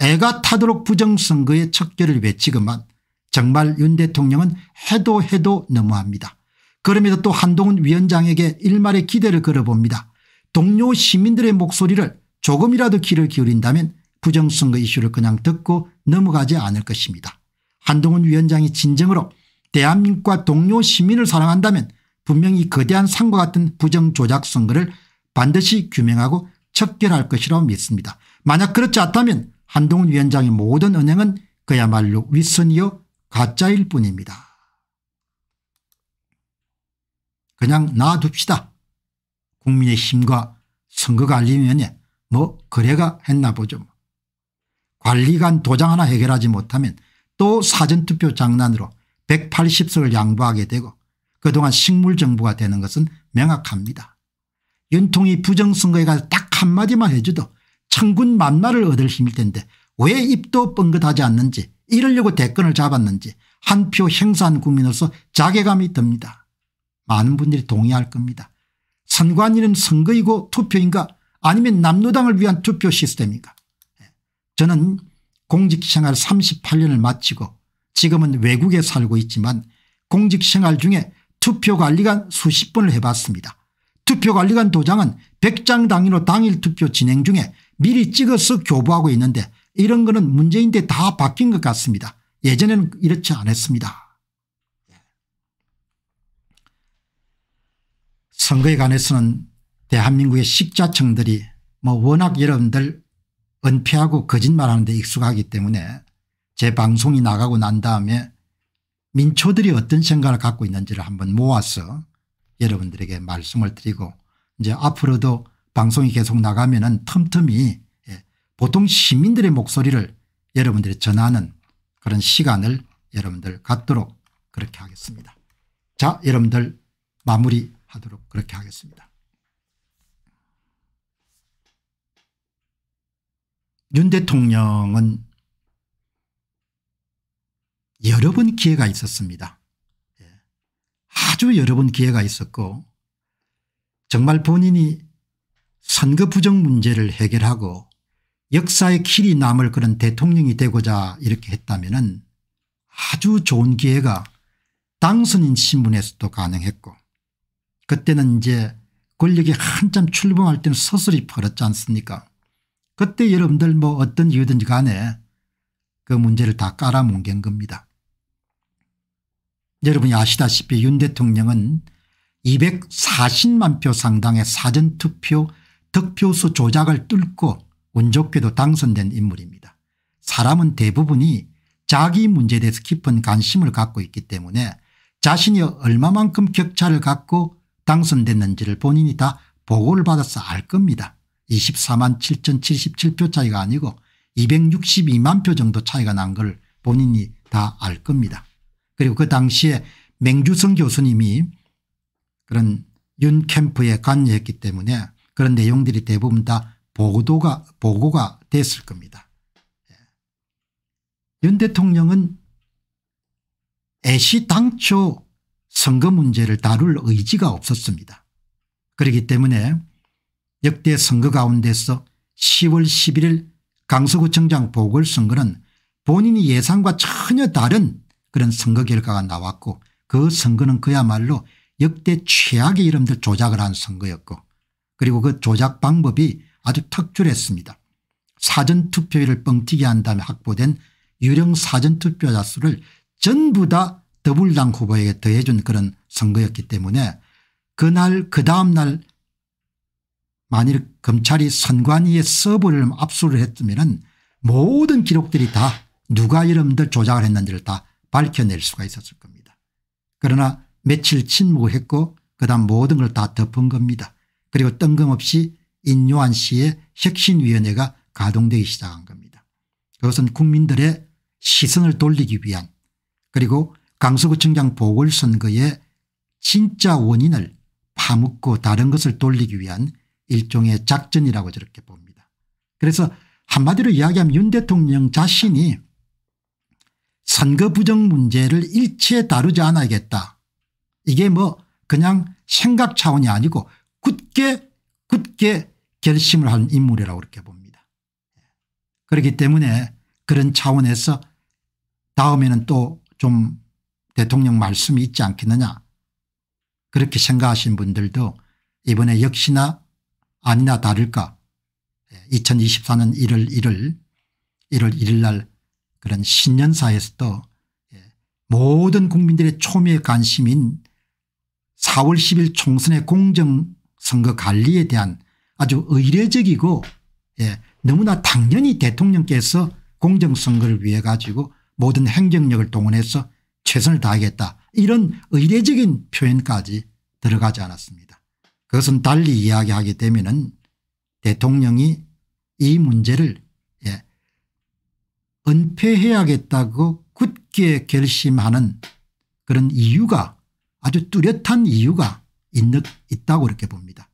애가 타도록 부정선거의 척결을 외치건만 정말 윤 대통령은 해도 해도 너무합니다. 그럼에도 또 한동훈 위원장에게 일말의 기대를 걸어봅니다. 동료 시민들의 목소리를 조금이라도 귀를 기울인다면 부정선거 이슈를 그냥 듣고 넘어가지 않을 것입니다. 한동훈 위원장이 진정으로 대한민국과 동료 시민을 사랑한다면 분명히 거대한 상과 같은 부정조작 선거를 반드시 규명하고 척결할 것이라고 믿습니다. 만약 그렇지 않다면 한동훈 위원장의 모든 언행은 그야말로 윗선이요 가짜일 뿐입니다. 그냥 놔둡시다. 국민의 힘과 선거관리위원회 뭐 거래가 했나 보죠. 관리관 도장 하나 해결하지 못하면 또 사전투표 장난으로 180석을 양보하게 되고 그동안 식물정부가 되는 것은 명확합니다. 윤통이 부정선거에 가서 딱 한마디만 해줘도 천군 만마를 얻을 힘일 텐데 왜 입도 뻥긋하지 않는지 이러려고 대권을 잡았는지 한 표 행사한 국민으로서 자괴감이 듭니다. 많은 분들이 동의할 겁니다. 선관위는 선거이고 투표인가 아니면 남노당을 위한 투표 시스템인가 예. 저는 공직생활 38년을 마치고 지금은 외국에 살고 있지만 공직생활 중에 투표관리관 수십 번을 해봤습니다. 투표관리관 도장은 100장 단위로 당일 투표 진행 중에 미리 찍어서 교부하고 있는데 이런 거는 문재인 데다 바뀐 것 같습니다. 예전에는 이렇지 않았습니다. 예. 선거에 관해서는 대한민국의 식자청들이뭐 워낙 여러분들 은폐하고 거짓말하는 데 익숙하기 때문에 제 방송이 나가고 난 다음에 민초들이 어떤 생각을 갖고 있는지를 한번 모아서 여러분들에게 말씀을 드리고 이제 앞으로도 방송이 계속 나가면 은 틈틈이 예, 보통 시민들의 목소리를 여러분들이 전하는 그런 시간을 여러분들 갖도록 그렇게 하겠습니다. 자 여러분들 마무리하도록 그렇게 하겠습니다. 윤 대통령은 여러 번 기회가 있었습니다. 아주 여러 번 기회가 있었고 정말 본인이 선거 부정 문제를 해결하고 역사의 길이 남을 그런 대통령이 되고자 이렇게 했다면 아주 좋은 기회가 당선인 신문에서도 가능했고 그때는 이제 권력이 한참 출범할 때는 서서이 벌었지 않습니까 그때 여러분들 뭐 어떤 이유든지 간에 그 문제를 다 깔아뭉갠 겁니다. 여러분이 아시다시피 윤 대통령은 240만 표 상당의 사전투표 득표수 조작을 뚫고 운 좋게도 당선된 인물입니다. 사람은 대부분이 자기 문제에 대해서 깊은 관심을 갖고 있기 때문에 자신이 얼마만큼 격차를 갖고 당선됐는지를 본인이 다 보고를 받아서 알 겁니다. 24만 7,077표 차이가 아니고 262만 표 정도 차이가 난 걸 본인이 다 알 겁니다. 그리고 그 당시에 맹주성 교수님이 그런 윤 캠프에 관여했기 때문에 그런 내용들이 대부분 다 보도가 보고가 됐을 겁니다. 예. 윤 대통령은 애시 당초 선거 문제를 다룰 의지가 없었습니다. 그렇기 때문에 역대 선거 가운데서 10월 11일 강서구청장 보궐선거는 본인이 예상과 전혀 다른 그런 선거 결과가 나왔고 그 선거는 그야말로 역대 최악의 이름들 조작을 한 선거였고 그리고 그 조작 방법이 아주 특출했습니다. 사전투표율을 뻥튀기 한 다음에 확보된 유령 사전투표자 수를 전부 다 더불당 후보에게 더해준 그런 선거였기 때문에 그날 그 다음날 만일 검찰이 선관위의 서버를 압수를 했으면 모든 기록들이 다 누가 이름들 조작을 했는지를 다 밝혀낼 수가 있었을 겁니다. 그러나 며칠 침묵했고 그다음 모든 걸 다 덮은 겁니다. 그리고 뜬금없이 인요한 씨의 혁신위원회가 가동되기 시작한 겁니다. 그것은 국민들의 시선을 돌리기 위한 그리고 강서구청장 보궐선거의 진짜 원인을 파묻고 다른 것을 돌리기 위한 일종의 작전이라고 저렇게 봅니다. 그래서 한마디로 이야기하면 윤 대통령 자신이 선거 부정 문제를 일체 다루지 않아야겠다. 이게 뭐 그냥 생각 차원이 아니고 굳게 굳게 결심을 한 인물이라고 그렇게 봅니다. 그렇기 때문에 그런 차원에서 다음에는 또 좀 대통령 말씀이 있지 않겠느냐 그렇게 생각하신 분들도 이번에 역시나 아니나 다를까 2024년 1월 1일 1월 1일 날 그런 신년사에서도 예, 모든 국민들의 초미의 관심인 4월 10일 총선의 공정선거 관리에 대한 아주 의례적이고 예, 너무나 당연히 대통령께서 공정선거를 위해 가지고 모든 행정력을 동원해서 최선을 다하겠다 이런 의례적인 표현까지 들어가지 않았습니다. 그것은 달리 이야기하게 되면 은 대통령이 이 문제를 은폐해야겠다고 굳게 결심하는 그런 이유가 아주 뚜렷한 이유가 있는, 있다고 이렇게 봅니다.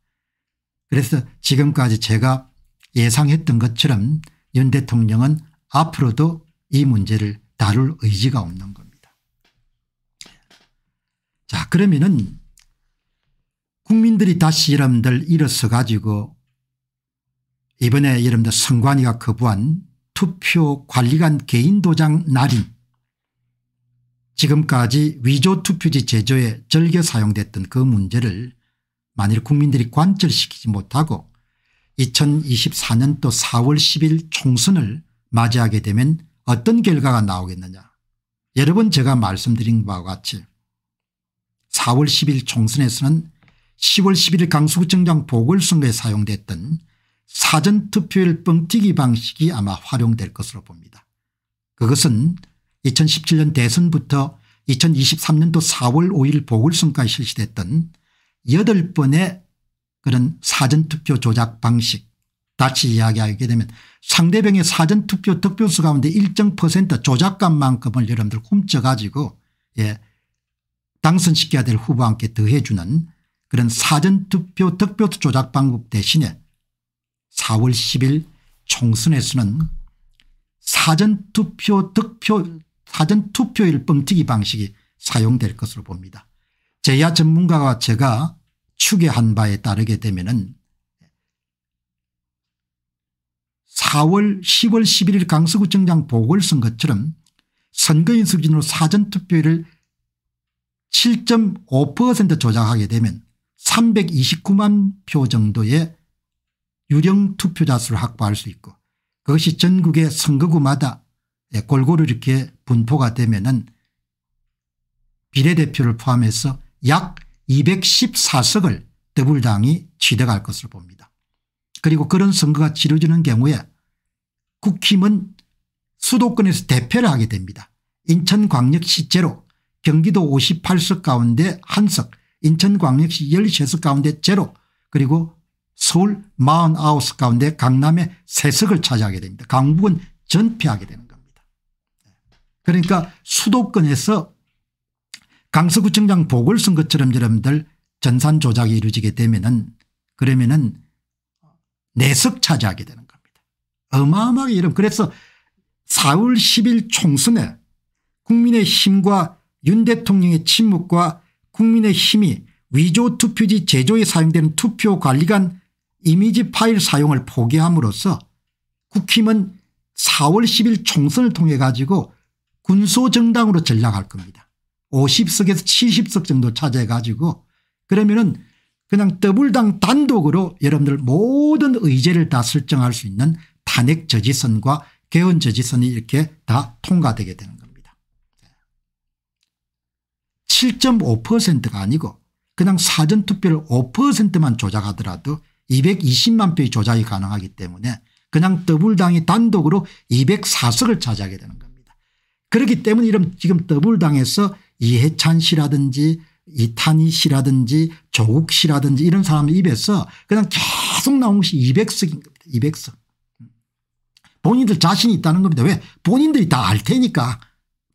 그래서 지금까지 제가 예상했던 것처럼 윤 대통령은 앞으로도 이 문제를 다룰 의지가 없는 겁니다. 자 그러면은 국민들이 다시 여러분들 일어서 가지고 이번에 여러분들 선관위가 거부한 투표 관리관 개인 도장 날인 지금까지 위조 투표지 제조에 절겨 사용됐던 그 문제를 만일 국민들이 관철시키지 못하고 2024년도 4월 10일 총선을 맞이하게 되면 어떤 결과가 나오겠느냐 여러 분 제가 말씀드린 바와 같이 4월 10일 총선에서는 10월 11일 강수구청장 보궐선거에 사용됐던 사전투표율 뻥튀기 방식이 아마 활용될 것으로 봅니다. 그것은 2017년 대선부터 2023년도 4월 5일 보궐선거에 실시됐던 8번의 그런 사전투표 조작 방식 다시 이야기하게 되면 상대방의 사전투표 득표수 가운데 일정 퍼센트 조작감만큼을 여러분들 훔쳐가지고 예 당선시켜야 될후보와 함께 더해주는 그런 사전투표 득표 조작 방법 대신에 4월 10일 총선에서는 사전투표 득표 사전투표일 뻥튀기 방식이 사용될 것으로 봅니다. 제야 전문가와 제가 추계한 바에 따르게 되면 은 4월 10월 11일 강서구청장 보궐선거처럼 선거인 수준으로 사전투표율을 7.5% 조작하게 되면 329만 표 정도의 유령 투표자 수를 확보할 수 있고 그것이 전국의 선거구마다 골고루 이렇게 분포가 되면은 비례대표를 포함해서 약 214석을 더불당이 취득할 것으로 봅니다. 그리고 그런 선거가 치러지는 경우에 국힘은 수도권에서 대표를 하게 됩니다. 인천광역시제로 경기도 58석 가운데 한석 인천광역시 13석 가운데 제로 그리고 서울 49 가운데 강남의 세석을 차지하게 됩니다. 강북은 전폐하게 되는 겁니다. 그러니까 수도권에서 강서구청장 보궐선거처럼 여러분들 전산 조작이 이루어지게 되면은 그러면은 내석 네 차지하게 되는 겁니다. 어마어마하게 이런 그래서 4월 10일 총선에 국민의 힘과 윤 대통령의 침묵과 국민의 힘이 위조 투표지 제조에 사용되는 투표 관리관 이미지 파일 사용을 포기함으로써 국힘은 4월 10일 총선을 통해 가지고 군소정당으로 전락할 겁니다. 50석에서 70석 정도 차지해 가지고 그러면은 그냥 더블당 단독으로 여러분들 모든 의제를 다 설정할 수 있는 탄핵 저지선과 개헌 저지선이 이렇게 다 통과되게 되는 겁니다. 7.5%가 아니고 그냥 사전투표를 5%만 조작하더라도 220만 표의 조작이 가능하기 때문에 그냥 더블당이 단독으로 204석을 차지하게 되는 겁니다. 그렇기 때문에 이런 지금 더불당에서 이해찬 씨라든지 이탄희 씨라든지 조국 씨라든지 이런 사람 입에서 그냥 계속 나온 것이 200석인 겁니다. 200석. 본인들 자신이 있다는 겁니다. 왜 본인들이 다 알 테니까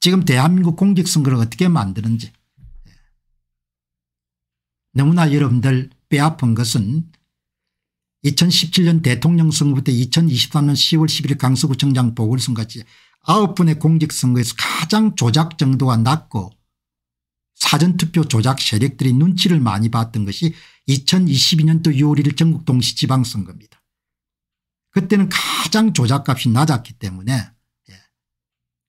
지금 대한민국 공직선거를 어떻게 만드는지. 예. 너무나 여러분들 뼈아픈 것은 2017년 대통령 선거 때 2023년 10월 11일 강서구청장 보궐선거까지 9분의 공직선거에서 가장 조작 정도가 낮고 사전투표 조작 세력들이 눈치를 많이 봤던 것이 2022년도 6월 1일 전국 동시지방선거입니다. 그때는 가장 조작값이 낮았기 때문에 예,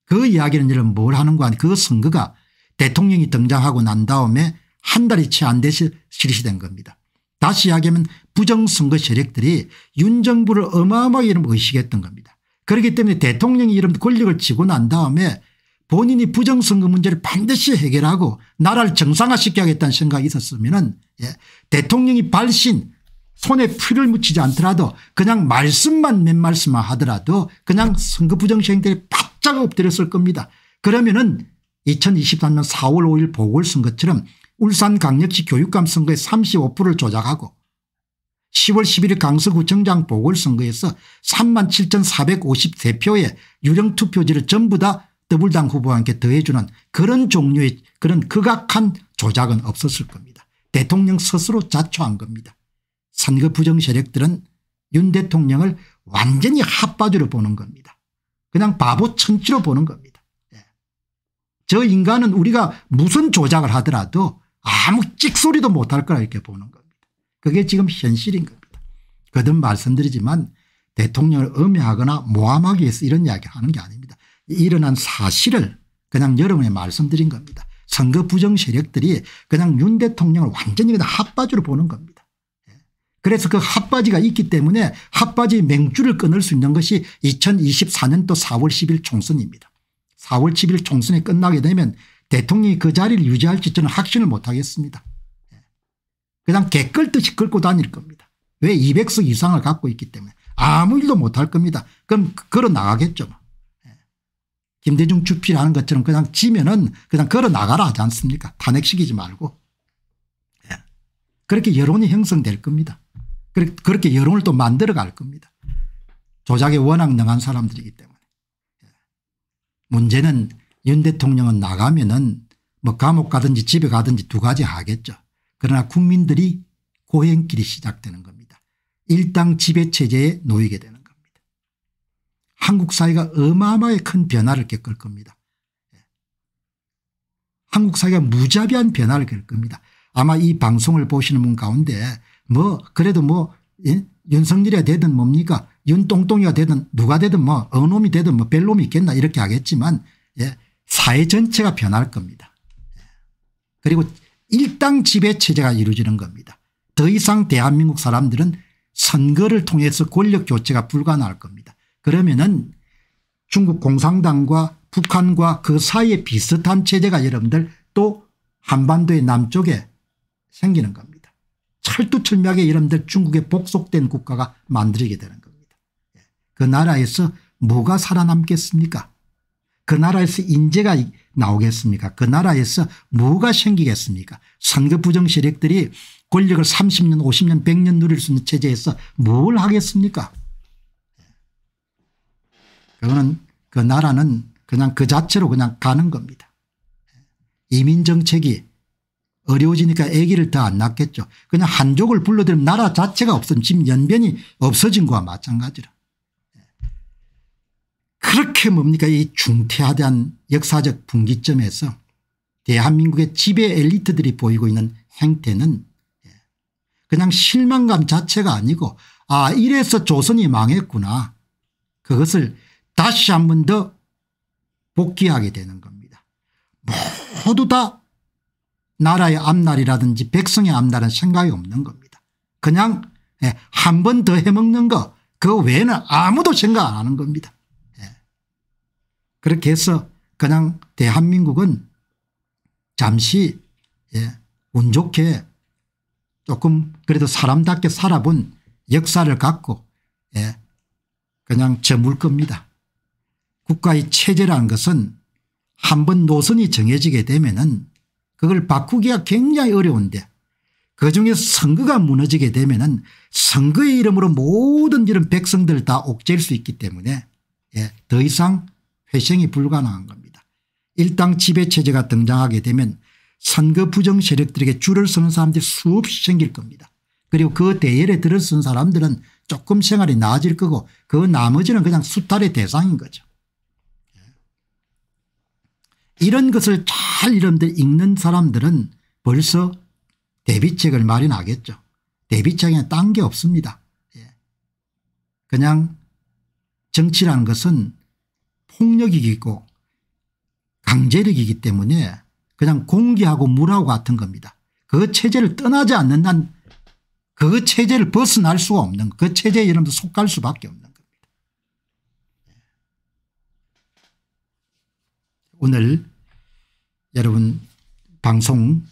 그 이야기는 이런 뭘 하는 거 아니 그 선거가 대통령이 등장하고 난 다음에 한 달이 채 안 되실 실시된 겁니다. 다시 이야기하면 부정선거 세력들이 윤 정부를 어마어마하게 이름 의식했던 겁니다. 그렇기 때문에 대통령이 이런 권력을 쥐고 난 다음에 본인이 부정선거 문제를 반드시 해결하고 나라를 정상화시켜 야겠다는 생각이 있었으면 예. 대통령이 발신 손에 피를 묻히지 않더라도 그냥 말씀만 몇 말씀만 하더라도 그냥 선거 부정시행들이 바짝 엎드렸을 겁니다. 그러면은 2023년 4월 5일 보궐선거처럼 울산 강력시 교육감 선거에 35%를 조작하고 10월 11일 강서구청장 보궐선거에서 3만 7,450대표의 유령투표지를 전부 다 더불당 후보와 함께 더해주는 그런 종류의 그런 극악한 조작은 없었을 겁니다. 대통령 스스로 자초한 겁니다. 선거 부정 세력들은 윤 대통령을 완전히 핫바지로 보는 겁니다. 그냥 바보 천치로 보는 겁니다. 예. 저 인간은 우리가 무슨 조작을 하더라도 아무 찍소리도 못할 거라 이렇게 보는 거예요. 그게 지금 현실인 겁니다. 거듭 말씀드리지만 대통령을 음해하거나 모함하기 위해서 이런 이야기를 하는 게 아닙니다. 일어난 사실을 그냥 여러분에 말씀드린 겁니다. 선거 부정 세력들이 그냥 윤 대통령을 완전히 그냥 핫바지로 보는 겁니다. 예. 그래서 그 핫바지가 있기 때문에 핫바지 맹주를 끊을 수 있는 것이 2024년도 4월 10일 총선입니다. 4월 10일 총선이 끝나게 되면 대통령이 그 자리를 유지할지 저는 확신을 못하겠습니다. 그냥 개끌듯이 끌고 다닐 겁니다. 왜 200석 이상을 갖고 있기 때문에 아무 일도 못 할 겁니다. 그럼 그, 걸어 나가겠죠. 뭐. 예. 김대중 주필하는 것처럼 그냥 지면은 그냥 걸어 나가라 하지 않습니까 탄핵시키지 말고. 예. 그렇게 여론이 형성될 겁니다. 그렇게 여론을 또 만들어 갈 겁니다. 조작에 워낙 능한 사람들이기 때문에. 예. 문제는 윤 대통령은 나가면은 뭐 감옥 가든지 집에 가든지 두 가지 하겠죠. 그러나 국민들이 고행길이 시작되는 겁니다. 일당 지배체제에 놓이게 되는 겁니다. 한국 사회가 어마어마하게 큰 변화를 겪을 겁니다. 예. 한국 사회가 무자비한 변화를 겪을 겁니다. 아마 이 방송을 보시는 분 가운데 뭐 그래도 뭐 예? 윤석열이 되든 뭡니까 윤똥똥이가 되든 누가 되든 뭐어 놈이 되든 뭐 별놈이 있겠나 이렇게 하겠지만 예? 사회 전체가 변할 겁니다. 예. 그리고 일당 지배 체제가 이루어지는 겁니다. 더 이상 대한민국 사람들은 선거를 통해서 권력 교체가 불가능할 겁니다. 그러면은 중국 공산당과 북한과 그 사이에 비슷한 체제가 여러분들 또 한반도의 남쪽에 생기는 겁니다. 철두철미하게 여러분들 중국에 복속된 국가가 만들게 되는 겁니다. 예. 그 나라에서 뭐가 살아남겠습니까? 그 나라에서 인재가 나오겠습니까? 그 나라에서 뭐가 생기겠습니까? 선급 부정 세력들이 권력을 30년 50년 100년 누릴 수 있는 체제에서 뭘 하겠습니까? 그거는 그 나라는 그냥 그 자체로 그냥 가는 겁니다. 이민 정책이 어려워지니까 애기를더 안 낳겠죠. 그냥 한족을 불러들면 나라 자체가 없어지면 지금 연변이 없어진 거와 마찬가지로 그렇게 뭡니까 이중퇴하대한 역사적 분기점에서 대한민국의 지배 엘리트들이 보이고 있는 행태는 예, 그냥 실망감 자체가 아니고 아 이래서 조선이 망했구나 그것을 다시 한 번 더 복귀하게 되는 겁니다. 모두 다 나라의 앞날이라든지 백성의 앞날은 생각이 없는 겁니다. 그냥 예, 한번 더 해먹는 거 그 외에는 아무도 생각 안 하는 겁니다. 그렇게 해서 그냥 대한민국은 잠시 예, 운 좋게 조금 그래도 사람답게 살아본 역사를 갖고 예, 그냥 저물 겁니다. 국가의 체제라는 것은 한 번 노선이 정해지게 되면 은 그걸 바꾸기가 굉장히 어려운데 그중에 선거가 무너지게 되면 은 선거의 이름으로 모든 이런 백성들 다 옥죄일 수 있기 때문에 예, 더 이상 회생이 불가능한 겁니다. 일당 지배체제가 등장하게 되면 선거 부정 세력들에게 줄을 서는 사람들이 수없이 생길 겁니다. 그리고 그 대열에 들어선 사람들은 조금 생활이 나아질 거고 그 나머지는 그냥 수탈의 대상인 거죠. 예. 이런 것을 잘 이름들 읽는 사람들은 벌써 대비책을 마련하겠죠. 대비책에 딴게 없습니다. 예. 그냥 정치라는 것은 폭력이고 강제력이기 때문에 그냥 공기하고 물하고 같은 겁니다. 그 체제를 떠나지 않는 한그 체제를 벗어날 수가 없는 그 체제에 여러분들 속갈 수밖에 없는 겁니다. 오늘 여러분 방송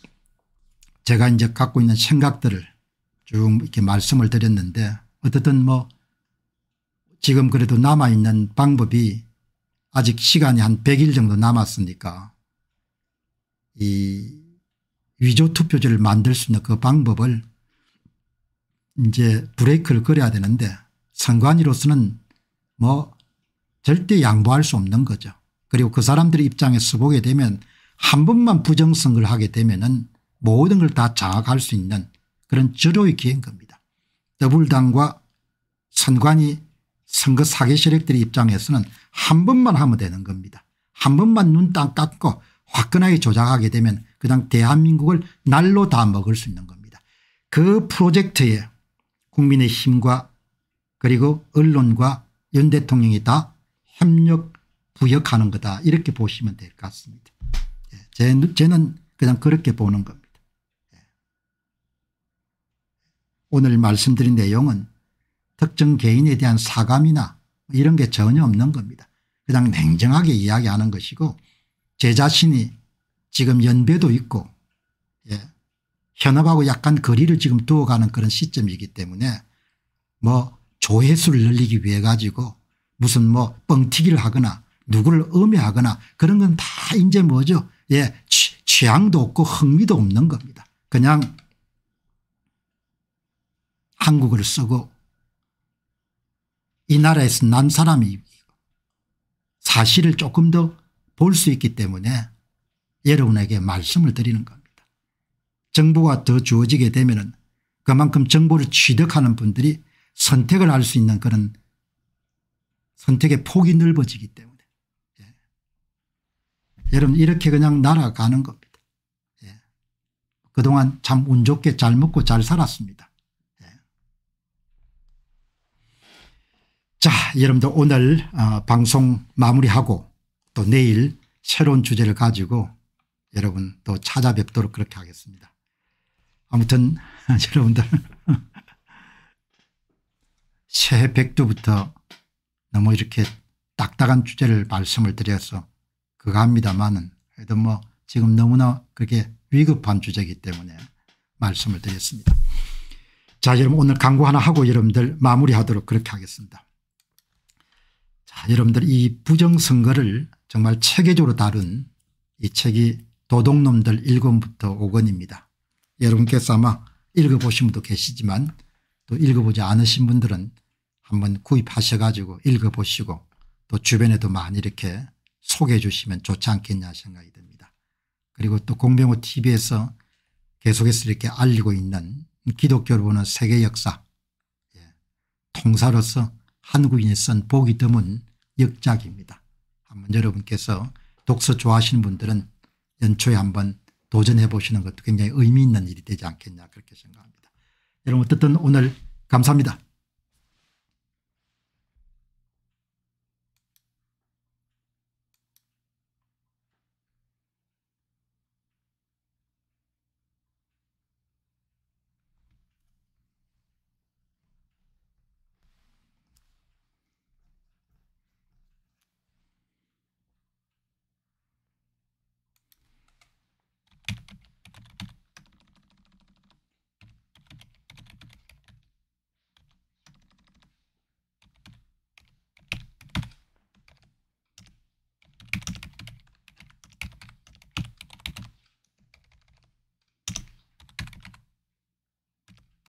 제가 이제 갖고 있는 생각들을 쭉 이렇게 말씀을 드렸는데 어쨌든 뭐 지금 그래도 남아있는 방법이 아직 시간이 한 100일 정도 남았으니까 이 위조 투표지를 만들 수 있는 그 방법을 이제 브레이크를 걸어야 되는데 선관위로서는 뭐 절대 양보할 수 없는 거죠. 그리고 그 사람들의 입장에서 보게 되면 한 번만 부정선거를 하게 되면은 모든 걸 다 장악할 수 있는 그런 절호의 기회인 겁니다. 더불당과 선관위 선거 사기 세력들의 입장에서는 한 번만 하면 되는 겁니다. 한 번만 눈땅 깎고 화끈하게 조작하게 되면 그냥 대한민국을 날로 다 먹을 수 있는 겁니다. 그 프로젝트에 국민의 힘과 그리고 언론과 윤 대통령이 다 협력 부역하는 거다 이렇게 보시면 될 것 같습니다. 예, 저는 그냥 그렇게 보는 겁니다. 예. 오늘 말씀드린 내용은 특정 개인에 대한 사감이나 뭐 이런 게 전혀 없는 겁니다. 그냥 냉정하게 이야기하는 것이고 제 자신이 지금 연배도 있고 예. 현업하고 약간 거리를 지금 두어가는 그런 시점이기 때문에 뭐 조회수를 늘리기 위해 가지고 무슨 뭐 뻥튀기를 하거나 누구를 음해하거나 그런 건 다 이제 뭐죠 예 취, 향도 없고 흥미도 없는 겁니다. 그냥 한국어를 쓰고 이 나라에서 난 사람이 사실을 조금 더 볼 수 있기 때문에 여러분에게 말씀을 드리는 겁니다. 정보가 더 주어지게 되면 그만큼 정보를 취득하는 분들이 선택을 할 수 있는 그런 선택의 폭이 넓어지기 때문에 예. 여러분 이렇게 그냥 날아가는 겁니다. 예. 그동안 참 운 좋게 잘 먹고 잘 살았습니다. 자 여러분들 오늘 어 방송 마무리하고 또 내일 새로운 주제를 가지고 여러분 또 찾아뵙도록 그렇게 하겠습니다. 아무튼 여러분들 새해 백두부터 너무 이렇게 딱딱한 주제를 말씀을 드려서 그거 합니다만은 그래도 뭐 지금 너무나 그게 위급한 주제이기 때문에 말씀을 드렸습니다. 자 여러분 오늘 광고 하나 하고 여러분들 마무리하도록 그렇게 하겠습니다. 자, 여러분들 이 부정선거를 정말 체계적으로 다룬 이 책이 도둑놈들 1권부터 5권입니다. 여러분께서 아마 읽어보신 분도 계시지만 또 읽어보지 않으신 분들은 한번 구입하셔 가지고 읽어보시고 또 주변에도 많이 이렇게 소개해 주시면 좋지 않겠냐 생각이 듭니다. 그리고 또 공병호 tv에서 계속해서 이렇게 알리고 있는 기독교를 보는 세계 역사 예. 통사로서 한국인에선 보기 드문 역작입니다. 한번 여러분께서 독서 좋아하시는 분들은 연초에 한번 도전해 보시는 것도 굉장히 의미 있는 일이 되지 않겠냐 그렇게 생각합니다. 여러분 어쨌든 오늘 감사합니다.